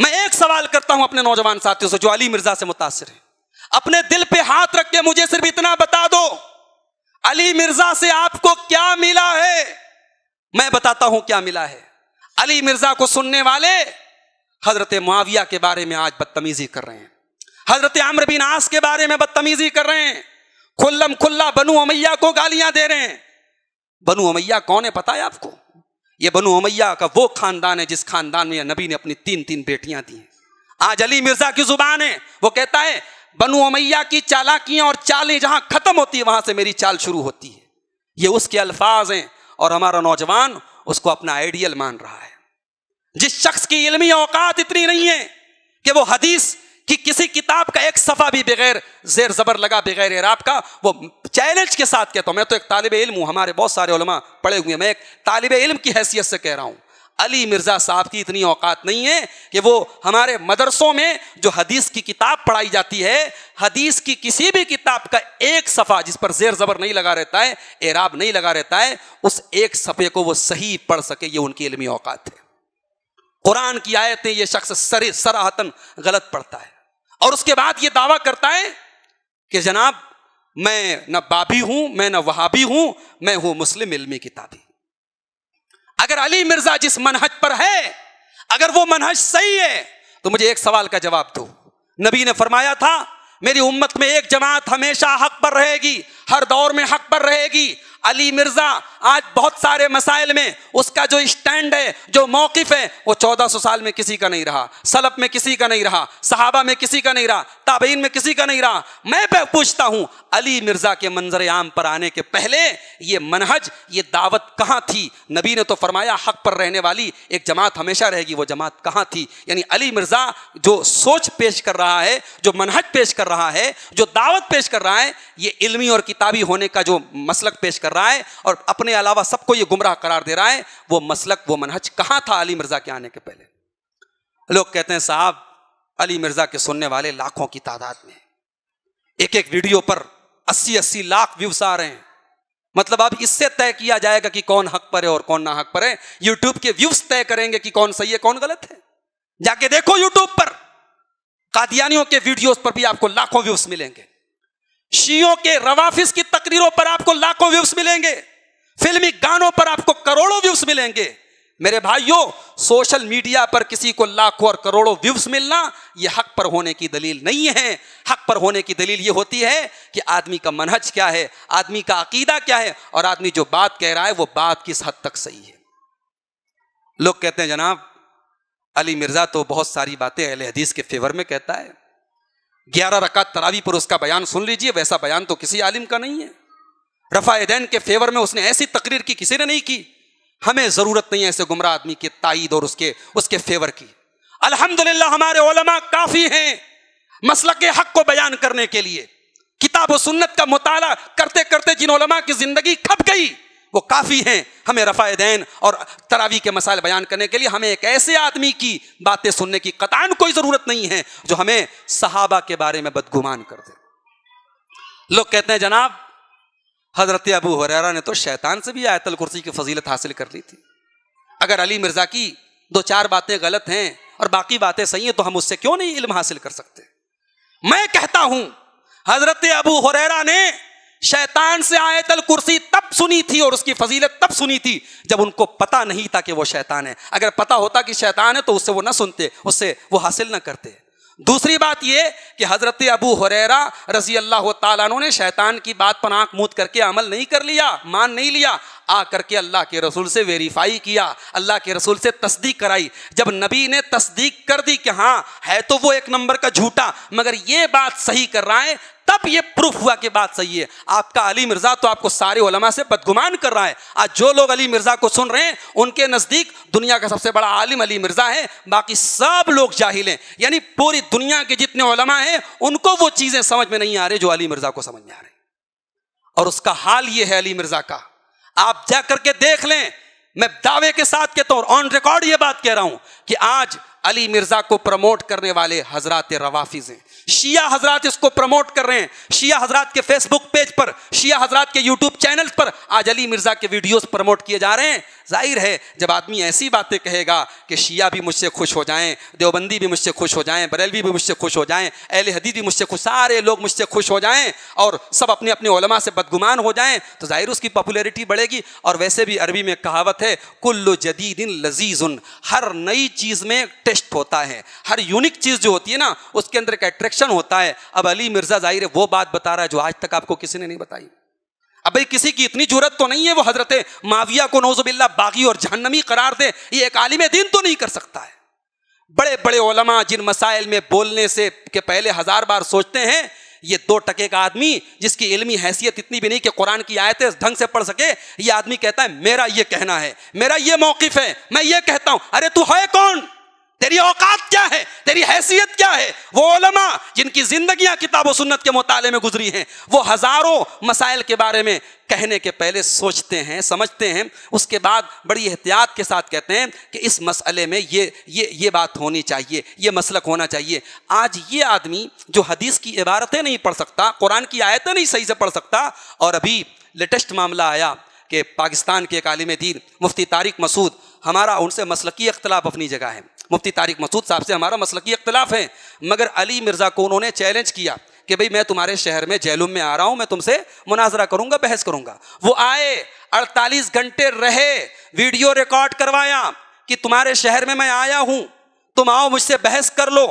मैं एक सवाल करता हूं अपने नौजवान साथियों से जो अली मिर्जा से मुतासर है अपने दिल पे हाथ रख के मुझे सिर्फ इतना बता दो अली मिर्जा से आपको क्या मिला है मैं बताता हूं क्या मिला है अली मिर्जा को सुनने वाले हजरत माविया के बारे में आज बदतमीजी कर रहे हैं हजरत आम्र बिन आस के बारे में बदतमीजी कर रहे हैं खुल्लम खुल्ला बनु अमैया को गालियां दे रहे हैं बनु अमैया कौन है पता है आपको ये बनु अमैया का वो खानदान है जिस खानदान में नबी ने अपनी तीन तीन बेटियां दी आज अली मिर्जा की जुबान है वो कहता है बनु अमैया की चालाकियां और चालें जहां खत्म होती है वहां से मेरी चाल शुरू होती है ये उसके अल्फाज हैं और हमारा नौजवान उसको अपना आइडियल मान रहा है जिस शख्स की इलमी औकात इतनी नहीं है कि वो हदीस कि किसी किताब का एक सफ़ा भी बगैर जेर ज़बर लगा बगैर एराब का वो चैलेंज के साथ कहता हूँ मैं तो एक तालब इल्म हूं हमारे बहुत सारे उलमा पड़े हुए मैं एक तालब इल्म की हैसियत से कह रहा हूँ अली मिर्ज़ा साहब की इतनी औकात नहीं है कि वो हमारे मदरसों में जो हदीस की किताब पढ़ाई जाती है हदीस की किसी भी किताब का एक सफ़ा जिस पर जेर ज़बर नहीं लगा रहता है एराब नहीं लगा रहता है उस एक सफ़े को वो सही पढ़ सके ये उनकी इलमी औकात है कुरान की आयतें ये शख्स सर सराहतन गलत पढ़ता है और उसके बाद ये दावा करता है कि जनाब मैं न बाबी हूं मैं न वहाबी हूं मैं हूं मुस्लिम इलमी किताबी अगर अली मिर्जा जिस मनहज पर है अगर वो मनहज सही है तो मुझे एक सवाल का जवाब दो नबी ने फरमाया था मेरी उम्मत में एक जमात हमेशा हक पर रहेगी हर दौर में हक पर रहेगी अली मिर्जा आज बहुत सारे मसाइल में उसका जो स्टैंड है जो मौकफ है वो चौदह सौ साल में किसी का नहीं रहा सलफ में किसी का नहीं रहा सहाबा में किसी का नहीं रहा ताबीन में किसी का नहीं रहा मैं पूछता हूं अली मिर्ज़ा के मंजर आम पर आने के पहले ये मनहज ये दावत कहाँ थी नबी ने तो फरमाया हक पर रहने वाली एक जमात हमेशा रहेगी वो जमात कहाँ थी यानी अली मिर्ज़ा जो सोच पेश कर रहा है जो मनहज पेश कर रहा है जो दावत पेश कर रहा है ये इलमी और किताबी होने का जो मसलक पेश कर रहा है और अपने अलावा सबको ये गुमराह करार दे रहा है वो मसलक वो मनहज कहाँ था अली मिर्ज़ा के आने के पहले लोग कहते हैं साहब अली मिर्ज़ा के सुनने वाले लाखों की तादाद में एक एक वीडियो पर अस्सी अस्सी लाख व्यूज आ रहे हैं मतलब अब इससे तय किया जाएगा कि कौन हक पर है और कौन ना हक पर है यूट्यूब के व्यूज तय करेंगे कि कौन सही है कौन गलत है जाके देखो यूट्यूब पर कादियानियों के वीडियोस पर भी आपको लाखों व्यूज मिलेंगे शियों के रवाफिस की तकरीरों पर आपको लाखों व्यूज मिलेंगे फिल्मी गानों पर आपको करोड़ों व्यूज मिलेंगे मेरे भाइयों सोशल मीडिया पर किसी को लाखों और करोड़ों व्यूज मिलना ये हक पर होने की दलील नहीं है हक पर होने की दलील ये होती है कि आदमी का मनहज क्या है आदमी का अकीदा क्या है और आदमी जो बात कह रहा है वो बात किस हद तक सही है लोग कहते हैं जनाब अली मिर्जा तो बहुत सारी बातें अहले हदीस के फेवर में कहता है ग्यारह रकात तरावी पर उसका बयान सुन लीजिए वैसा बयान तो किसी आलिम का नहीं है रफा के फेवर में उसने ऐसी तकरीर की किसी ने नहीं की हमें ज़रूरत नहीं है ऐसे गुमराह आदमी की ताइद और उसके उसके फेवर की अल्हम्दुलिल्लाह हमारे ओलमा काफ़ी हैं मसल के हक को बयान करने के लिए किताब सुन्नत का मुताला करते करते जिन ओलमा की ज़िंदगी खप गई वो काफ़ी हैं हमें रफाए दैन और तरावी के मसाइल बयान करने के लिए हमें एक ऐसे आदमी की बातें सुनने की कतान कोई ज़रूरत नहीं है जो हमें सहाबा के बारे में बदगुमान कर दे लोग कहते हैं जनाब हज़रत अबू हुररा ने तो शैतान से भी आयतल कुर्सी की फजीलत हासिल कर ली थी अगर अली मिर्ज़ा की दो चार बातें गलत हैं और बाकी बातें सही हैं तो हम उससे क्यों नहीं इल्म हासिल कर सकते मैं कहता हूं हजरत अबू हुररा ने शैतान से आयतल कुर्सी तब सुनी थी और उसकी फजीलत तब सुनी थी जब उनको पता नहीं था कि वो शैतान है अगर पता होता कि शैतान है तो उससे वो ना सुनते उससे वो हासिल ना करते दूसरी बात यह कि हज़रत अबू हुरैरा रजी अल्लाह तु ने शैतान की बात पर आंख मूत करके अमल नहीं कर लिया मान नहीं लिया आ करके अल्लाह के रसूल से वेरीफाई किया अल्लाह के रसूल से तस्दीक कराई जब नबी ने तस्दीक कर दी कि हाँ है तो वो एक नंबर का झूठा मगर ये बात सही कर रहा है तब ये प्रूफ हुआ कि बात सही है आपका अली मिर्ज़ा तो आपको सारे उलमा से बदगुमान कर रहा है आज जो लोग अली मिर्ज़ा को सुन रहे हैं उनके नज़दीक दुनिया का सबसे बड़ा आलिम अली मिर्ज़ा है बाकी सब लोग जाहिल हैं यानी पूरी दुनिया के जितने उलमा हैं उनको वो चीज़ें समझ में नहीं आ रही जो अली मिर्ज़ा को समझ में आ रही और उसका हाल ये है अली मिर्ज़ा का आप जा करके देख लें मैं दावे के साथ कहता हूं ऑन रिकॉर्ड ये बात कह रहा हूं कि आज अली मिर्जा को प्रमोट करने वाले हजरत रवाफिज हैं शिया हजरात इसको प्रमोट कर रहे हैं शिया हजरात के फेसबुक पेज पर शिया हजरात के यूट्यूब चैनल पर आज अली मिर्ज़ा के वीडियोस प्रमोट किए जा रहे हैं जाहिर है जब आदमी ऐसी बातें कहेगा कि शिया भी मुझसे खुश हो जाएं देवबंदी भी मुझसे खुश हो जाएं बरेलवी भी मुझसे खुश हो जाएं अहल हदीद भी मुझसे खुश सारे लोग मुझसे खुश हो जाएं और सब अपने अपने ओलमा से बदगुमान हो जाएं तो जाहिर उसकी पॉपुलैरिटी बढ़ेगी और वैसे भी अरबी में कहावत है कुल्लु जदीदिन लजीज़ हर नई चीज़ में टेस्ट होता है हर यूनिक चीज़ जो होती है ना उसके अंदर एक अट्रैक्ट इंटरेक्शन होता है अब अली मिर्जा जाहिर है वो बात बता रहा है जो आज तक आपको किसी ने नहीं बताई अब भाई किसी की इतनी जरूरत तो नहीं है वो हजरत माविया को नौजबिल्ला बागी और जहनमी करार दे ये एक आलिम दिन तो नहीं कर सकता है बड़े बड़े ओलमा जिन मसाइल में बोलने से के पहले हजार बार सोचते हैं ये दो टके का आदमी जिसकी इल्मी हैसियत इतनी भी नहीं कि कुरान की आयतें ढंग से पढ़ सके ये आदमी कहता है मेरा ये कहना है मेरा ये मौकफ है मैं ये कहता हूं अरे तू है कौन तेरी औकात क्या है तेरी हैसियत क्या है वो ओलमा जिनकी जिंदगियां किताब सुन्नत के मुताले में गुजरी हैं वो हज़ारों मसाइल के बारे में कहने के पहले सोचते हैं समझते हैं उसके बाद बड़ी एहतियात के साथ कहते हैं कि इस मसले में ये ये ये बात होनी चाहिए ये मसलक होना चाहिए आज ये आदमी जो हदीस की इबारतें नहीं पढ़ सकता कुरान की आयतें नहीं सही से पढ़ सकता और अभी लेटेस्ट मामला आया कि पाकिस्तान के एक आलिम दीन मुफ्ती तारिक मसूद हमारा उनसे मसलकी अख्तलाफ अपनी जगह है मुफ्ती तारिक मसूद साहब से हमारा मसलकी अख्तलाफ है मगर अली मिर्ज़ा को उन्होंने चैलेंज किया कि भाई मैं तुम्हारे शहर में जैलूम में आ रहा हूँ मैं तुमसे मुनाजरा करूंगा बहस करूँगा वो आए 48 घंटे रहे वीडियो रिकॉर्ड करवाया कि तुम्हारे शहर में मैं आया हूँ तुम आओ मुझसे बहस कर लो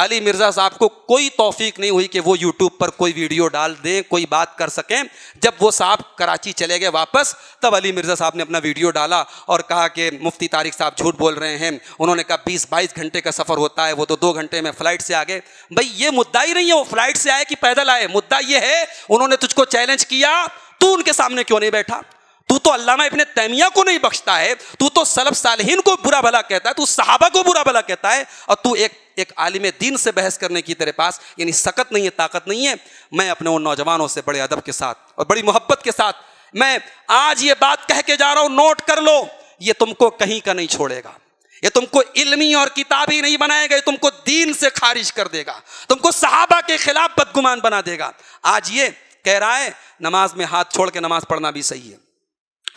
अली मिर्ज़ा साहब को कोई तोफीक नहीं हुई कि वो यूट्यूब पर कोई वीडियो डाल दें कोई बात कर सकें जब वो साहब कराची चले गए वापस तब अली मिर्ज़ा साहब ने अपना वीडियो डाला और कहा कि मुफ्ती तारिक साहब झूठ बोल रहे हैं उन्होंने कहा बीस बाईस घंटे का सफ़र होता है वो तो दो घंटे में फ़्लाइट से आ गए भाई ये मुद्दा ही नहीं है वो फ़्लाइट से आए कि पैदल आए मुद्दा ये है उन्होंने तुझको चैलेंज किया तू उनके सामने क्यों नहीं बैठा तू तो अल्लामा इबन तैमिया को नहीं बख्शता है तू तो सलब सालहीन को बुरा भला कहता है तू साहबा को बुरा भला कहता है और तू एक एक आलिम दीन से बहस करने की तेरे पास यानी सकत नहीं है ताकत नहीं है मैं अपने उन नौजवानों से बड़े अदब के साथ और बड़ी मोहब्बत के साथ मैं आज ये बात कह के जा रहा हूँ नोट कर लो ये तुमको कहीं का नहीं छोड़ेगा ये तुमको इल्मी और किताबी नहीं बनाएगा ये तुमको दीन से खारिज कर देगा तुमको साहबा के खिलाफ बदगुमान बना देगा आज ये कह रहा है नमाज में हाथ छोड़ के नमाज पढ़ना भी सही है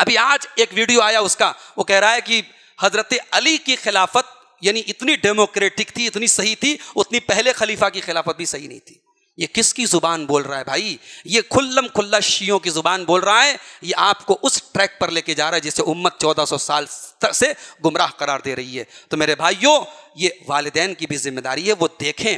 अभी आज एक वीडियो आया उसका वो कह रहा है कि हजरत अली की खिलाफत यानी इतनी डेमोक्रेटिक थी इतनी सही थी उतनी पहले खलीफा की खिलाफत भी सही नहीं थी ये किसकी जुबान बोल रहा है भाई ये खुल्लम खुल्ला शियों की जुबान बोल रहा है ये आपको उस ट्रैक पर लेके जा रहा है जिसे उम्मत 1400 साल से गुमराह करार दे रही है तो मेरे भाइयों ये वालदेन की भी जिम्मेदारी है वो देखें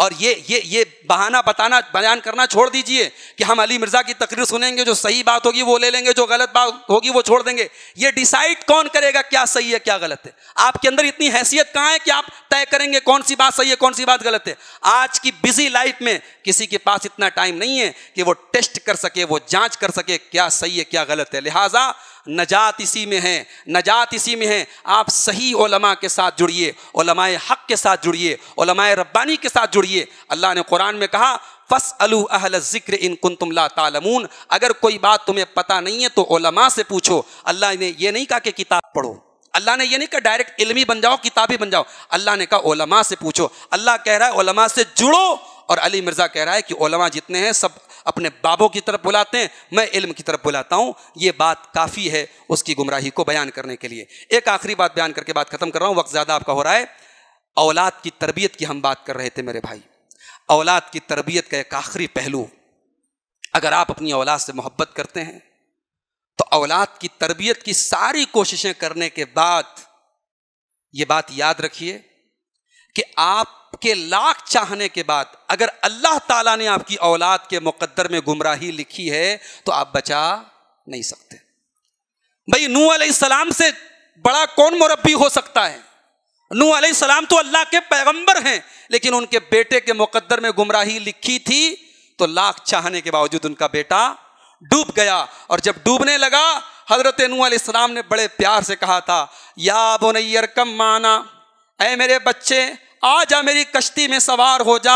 और ये ये ये बहाना बताना बयान करना छोड़ दीजिए कि हम अली मिर्ज़ा की तकरीर सुनेंगे जो सही बात होगी वो ले लेंगे जो गलत बात होगी वो छोड़ देंगे ये डिसाइड कौन करेगा क्या सही है क्या गलत है आपके अंदर इतनी हैसियत कहाँ है कि आप तय करेंगे कौन सी बात सही है कौन सी बात गलत है आज की बिजी लाइफ में किसी के पास इतना टाइम नहीं है कि वो टेस्ट कर सके वो जाँच कर सके क्या सही है क्या गलत है लिहाजा नजात इसी में है नजात इसी में है आप सही ओलमा के साथ जुड़िए ओलमाए हक के साथ जुड़िए ओलमाए रब्बानी के साथ जुड़िए अल्लाह ने कुरान में कहा फस अलू अहल ज़िक्र इन कुन तुम तालमून अगर कोई बात तुम्हें पता नहीं है तो ओलमा से पूछो अल्लाह ने यह नहीं कहा कि किताब पढ़ो अल्लाह ने यह नहीं कहा डायरेक्ट इलमी बन जाओ किताबी बन जाओ अल्लाह ने कहा ओलमा से पूछो अल्लाह कह रहा है ओलमा से जुड़ो और अली मिर्ज़ा कह रहा है कि ओलमा जितने हैं सब अपने बाबों की तरफ बुलाते हैं मैं इल्म की तरफ बुलाता हूँ ये बात काफ़ी है उसकी गुमराही को बयान करने के लिए एक आखिरी बात बयान करके बात ख़त्म कर रहा हूँ वक्त ज़्यादा आपका हो रहा है औलाद की तरबियत की हम बात कर रहे थे मेरे भाई औलाद की तरबियत का एक आखिरी पहलू अगर आप अपनी औलाद से मोहब्बत करते हैं तो औलाद की तरबियत की सारी कोशिशें करने के बाद ये बात याद रखिए कि आप आपके लाख चाहने के बाद अगर अल्लाह ताला ने आपकी औलाद के मुकद्दर में गुमराही लिखी है तो आप बचा नहीं सकते भाई नू सलाम से बड़ा कौन मुरब्बी हो सकता है नू सलाम तो अल्लाह के पैगंबर हैं लेकिन उनके बेटे के मुकद्दर में गुमराही लिखी थी तो लाख चाहने के बावजूद उनका बेटा डूब गया और जब डूबने लगा हजरत नू सलाम ने बड़े प्यार से कहा था या बोनैर कम माना ए मेरे बच्चे आ जा मेरी कश्ती में सवार हो जा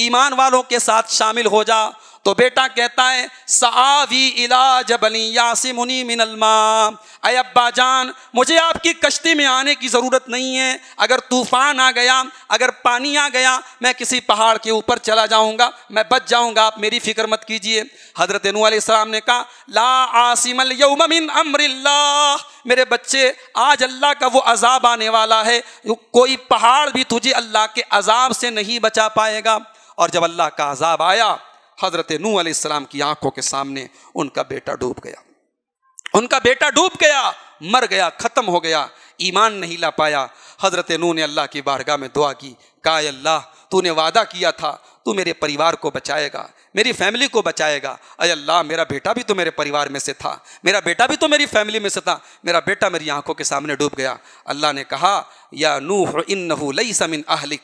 ईमान वालों के साथ शामिल हो जा तो बेटा कहता है सावी इला जबली यासिमुनी मिनलमा अय अब्बा जान मुझे आपकी कश्ती में आने की ज़रूरत नहीं है अगर तूफ़ान आ गया अगर पानी आ गया मैं किसी पहाड़ के ऊपर चला जाऊंगा मैं बच जाऊंगा आप मेरी फ़िक्र मत कीजिए हज़रत नूसम ने कहा ला आसिमल यौमिन अमरिल्ला मेरे बच्चे आज अल्लाह का वो अजाब आने वाला है कोई पहाड़ भी तुझे अल्लाह के अजाब से नहीं बचा पाएगा और जब अल्लाह का अजाब आया हज़रत नू आलाम की आंखों के सामने उनका बेटा डूब गया उनका बेटा डूब गया मर गया ख़त्म हो गया ईमान नहीं ला पाया हज़रत नू ने अल्लाह की बारगाह में दुआ की का अल्लाह तूने वादा किया था तू मेरे परिवार को बचाएगा मेरी फैमिली को बचाएगा अरे अल्लाह मेरा बेटा भी तो मेरे परिवार में से था मेरा बेटा भी तो मेरी फैमिली में से था मेरा बेटा मेरी आंखों के सामने डूब गया अल्लाह ने कहा या नूह नहू लई समिन अहलिक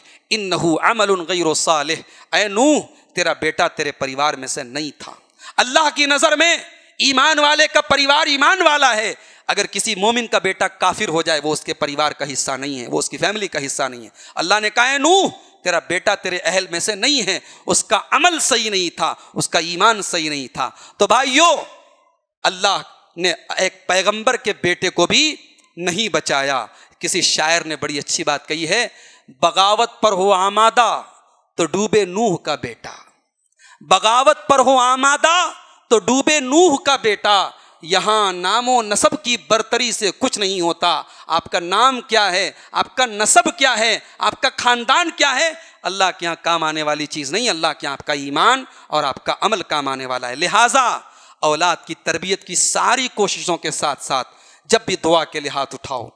नहू अमल गैर सालिह अय नूह तेरा बेटा तेरे परिवार में से नहीं था अल्लाह की नज़र में ईमान वाले का परिवार ईमान वाला है अगर किसी मोमिन का बेटा काफिर हो जाए वो उसके परिवार का हिस्सा नहीं है वो उसकी फैमिली का हिस्सा नहीं है अल्लाह ने कहा है नू तेरा बेटा तेरे अहल में से नहीं है उसका अमल सही नहीं था उसका ईमान सही नहीं था तो भाइयों अल्लाह ने एक पैगंबर के बेटे को भी नहीं बचाया किसी शायर ने बड़ी अच्छी बात कही है बगावत पर हो आमादा तो डूबे नूह का बेटा बगावत पर हो आमादा तो डूबे नूह का बेटा यहाँ नामो नसब की बर्तरी से कुछ नहीं होता आपका नाम क्या है आपका नसब क्या है आपका ख़ानदान क्या है अल्लाह के यहाँ काम आने वाली चीज़ नहीं अल्लाह के यहाँ आपका ईमान और आपका अमल काम आने वाला है लिहाजा औलाद की तरबियत की सारी कोशिशों के साथ साथ जब भी दुआ के लिए हाथ उठाओ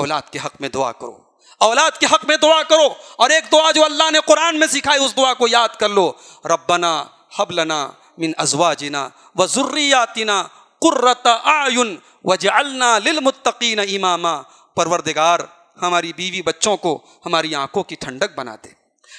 औलाद के हक़ में दुआ करो औलाद के हक़ में दुआ करो और एक दुआ जो अल्लाह ने कुरान में सिखाई उस दुआ को याद कर लो रब्बना हबलना मिन अजवाजिना व ज़ुर्रियातिना कुर्रत आयुन वजअलना लिलमुत्तकीन इमामा परवरदिगार हमारी बीवी बच्चों को हमारी आंखों की ठंडक बना दे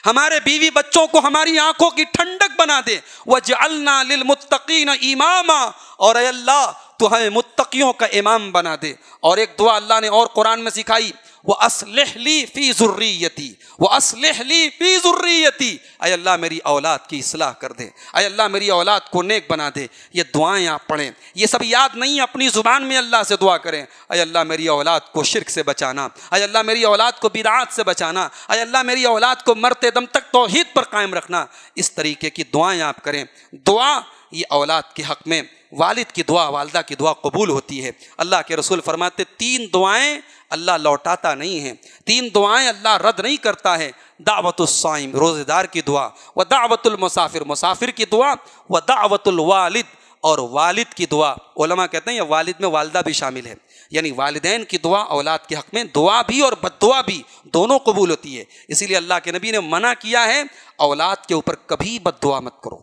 हमारे बीवी बच्चों को हमारी आंखों की ठंडक बना दे वज वजअलना लिलमुत्तकीन इमामा और अल्लाह तो हमें मुत्तकियों का इमाम बना दे और एक दुआ अल्लाह ने और कुरान में सिखाई वह असलहली फ़ी ज़ुर्रीयती वह ली फ़ी ज़ुर्रीयती अय अल्लाह मेरी औलाद की असलाह कर दे अय अल्लाह मेरी औलाद को नेक बना दे ये दुआएं आप पढ़ें ये सब याद नहीं अपनी ज़ुबान में अल्लाह से दुआ करें अय अल्लाह मेरी औलाद को शिरक से बचाना अय अल्लाह मेरी औलाद को बिरात से बचाना अय अल्लाह मेरी औलाद को मरते दम तक तोहद पर कायम रखना इस तरीके की दुआएँ आप करें दुआ ये औलाद के हक़ में वालिद की दुआ वालदा की दुआ कबूल होती है अल्लाह के रसूल फरमाते तीन दुआएं अल्लाह लौटाता नहीं है तीन दुआएं अल्लाह रद्द नहीं करता है दावतुलसाइम रोज़ेदार की दुआ व दावतुलमसाफिर मुसाफिर की दुआ व दावतुलवालिद और वालिद की दुआ ओलमा कहते हैं या वालिद में वालदा भी शामिल है यानी वालदेन की दुआ औलाद के हक़ में दुआ भी और बदुआ भी दोनों कबूल होती है इसीलिए अल्लाह के नबी ने मना किया है औलाद के ऊपर कभी बदुआ मत करो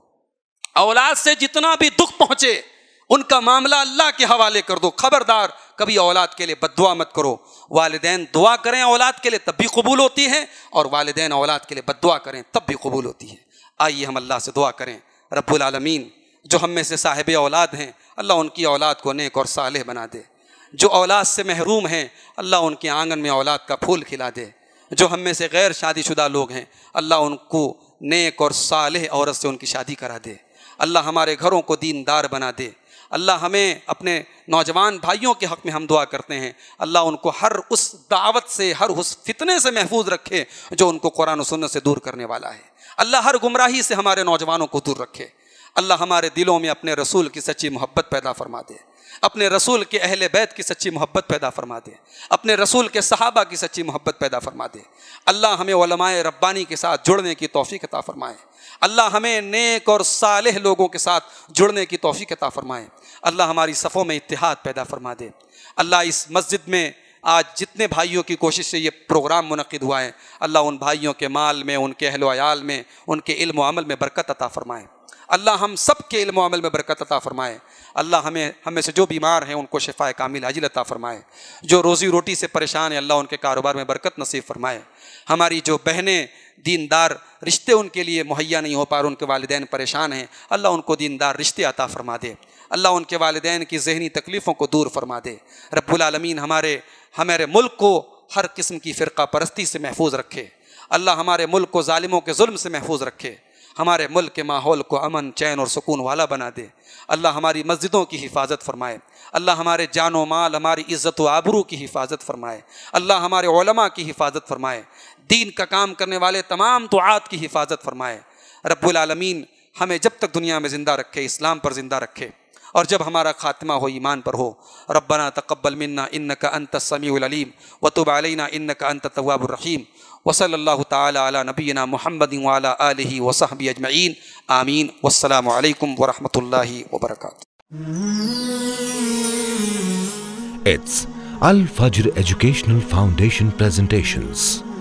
औलाद से जितना भी दुख पहुँचे उनका मामला अल्लाह के हवाले कर दो खबरदार कभी औलाद के लिए बदुआ मत करो वालदेन दुआ करें औलाद के लिए तब भी कबूल होती है और वालदे औलाद के लिए दुआ करें तब भी कबूल होती है आइए हम अल्लाह से दुआ करें रब्बुलमीन जो हम में से साहिब औलाद हैं अल्लाह उनकी औलाद को नेक और साल बना दे जो औलाद से महरूम हैं अल्लाह उनके आंगन में औलाद का फूल खिला दे जो हम में से गैर शादीशुदा लोग हैं अल्लाह उनको नेक और साल औरत से उनकी शादी करा दे अल्लाह हमारे घरों को दीनदार बना दे अल्लाह हमें अपने नौजवान भाइयों के हक़ में हम दुआ करते हैं अल्लाह उनको हर उस दावत से हर उस फितने से महफूज रखे जो उनको कुरान सुन्नत से दूर करने वाला है अल्लाह हर गुमराही से हमारे नौजवानों को दूर रखे अल्लाह हमारे दिलों में अपने रसूल की सच्ची मोहब्बत पैदा फरमा दे अपने रसूल के अहल बैत की सच्ची मोहब्बत पैदा फरमा दे अपने रसूल के सहाबा की सच्ची मोहब्बत पैदा फरमा दे अल्लाह हमें रब्बानी के साथ जुड़ने की तोफ़ी अता फ़रमाए अल्लाह हमें नेक और साल लोगों के साथ जुड़ने की तोफ़ी अता फ़रमाएँ अल्लाह हमारी सफ़ों में इतिहाद पैदा फरमा दे अल्लाह इस मस्जिद में आज जितने भाइयों की कोशिश से ये प्रोग्राम मुनद हुआ है अल्लाह उन भाइयों के माल में उनके अहलोयाल में उनके इल्म अमल में बरकत अता फ़रमाएँ अल्लाह हम सब के इल्म अमल में बरकत अता फ़रमाएँ अल्लाह हमें हमें से जो बीमार हैं उनको शिफाए कामिल हाजिल अता फ़रमाए जो रोज़ी रोटी से परेशान है अल्लाह उनके कारोबार में बरकत नसीब फ़रमाए हमारी जो बहनें दीनदार रिश्ते उनके लिए मुहैया नहीं हो पा रहे उनके वालदेन परेशान हैं अल्लाह उनको दीनदार रिश्ते अता फ़रमा दे अल्लाह उनके वालदेन की जहनी तकलीफ़ों को दूर फरमा दे रबालमीन हमारे हमारे मुल्क को हर किस्म की फ़िरका परस्ती से महफूज रखे अल्लाह हमारे मुल्क को ालिमों के जुल्म से महफूज रखे हमारे मुल्क के माहौल को अमन चैन और सुकून वाला बना दे अल्लाह हमारी मस्जिदों की हिफाजत फरमाए अल्लाह हमारे जान माल हमारी इज़्ज़त आबरू की हिफाजत फरमाए अल्लाह हमारे की हिफाजत फरमाए दीन का काम करने वाले तमाम दुआत की हिफाजत फरमाए रबालमीन हमें जब तक दुनिया में ज़िंदा रखे इस्लाम पर ज़िंदा रखे और जब हमारा खात्मा हो ईमान पर हो रबना तकबल मन्ना इन का अंत समीम वतुब अलैना इन का अंत तवाबरहीम वसल ताली नबीना महमद वाला आलि वसहबी अजमैन आमीन वसलम वरहल वबरक It's Al Fajr Educational Foundation Presentations.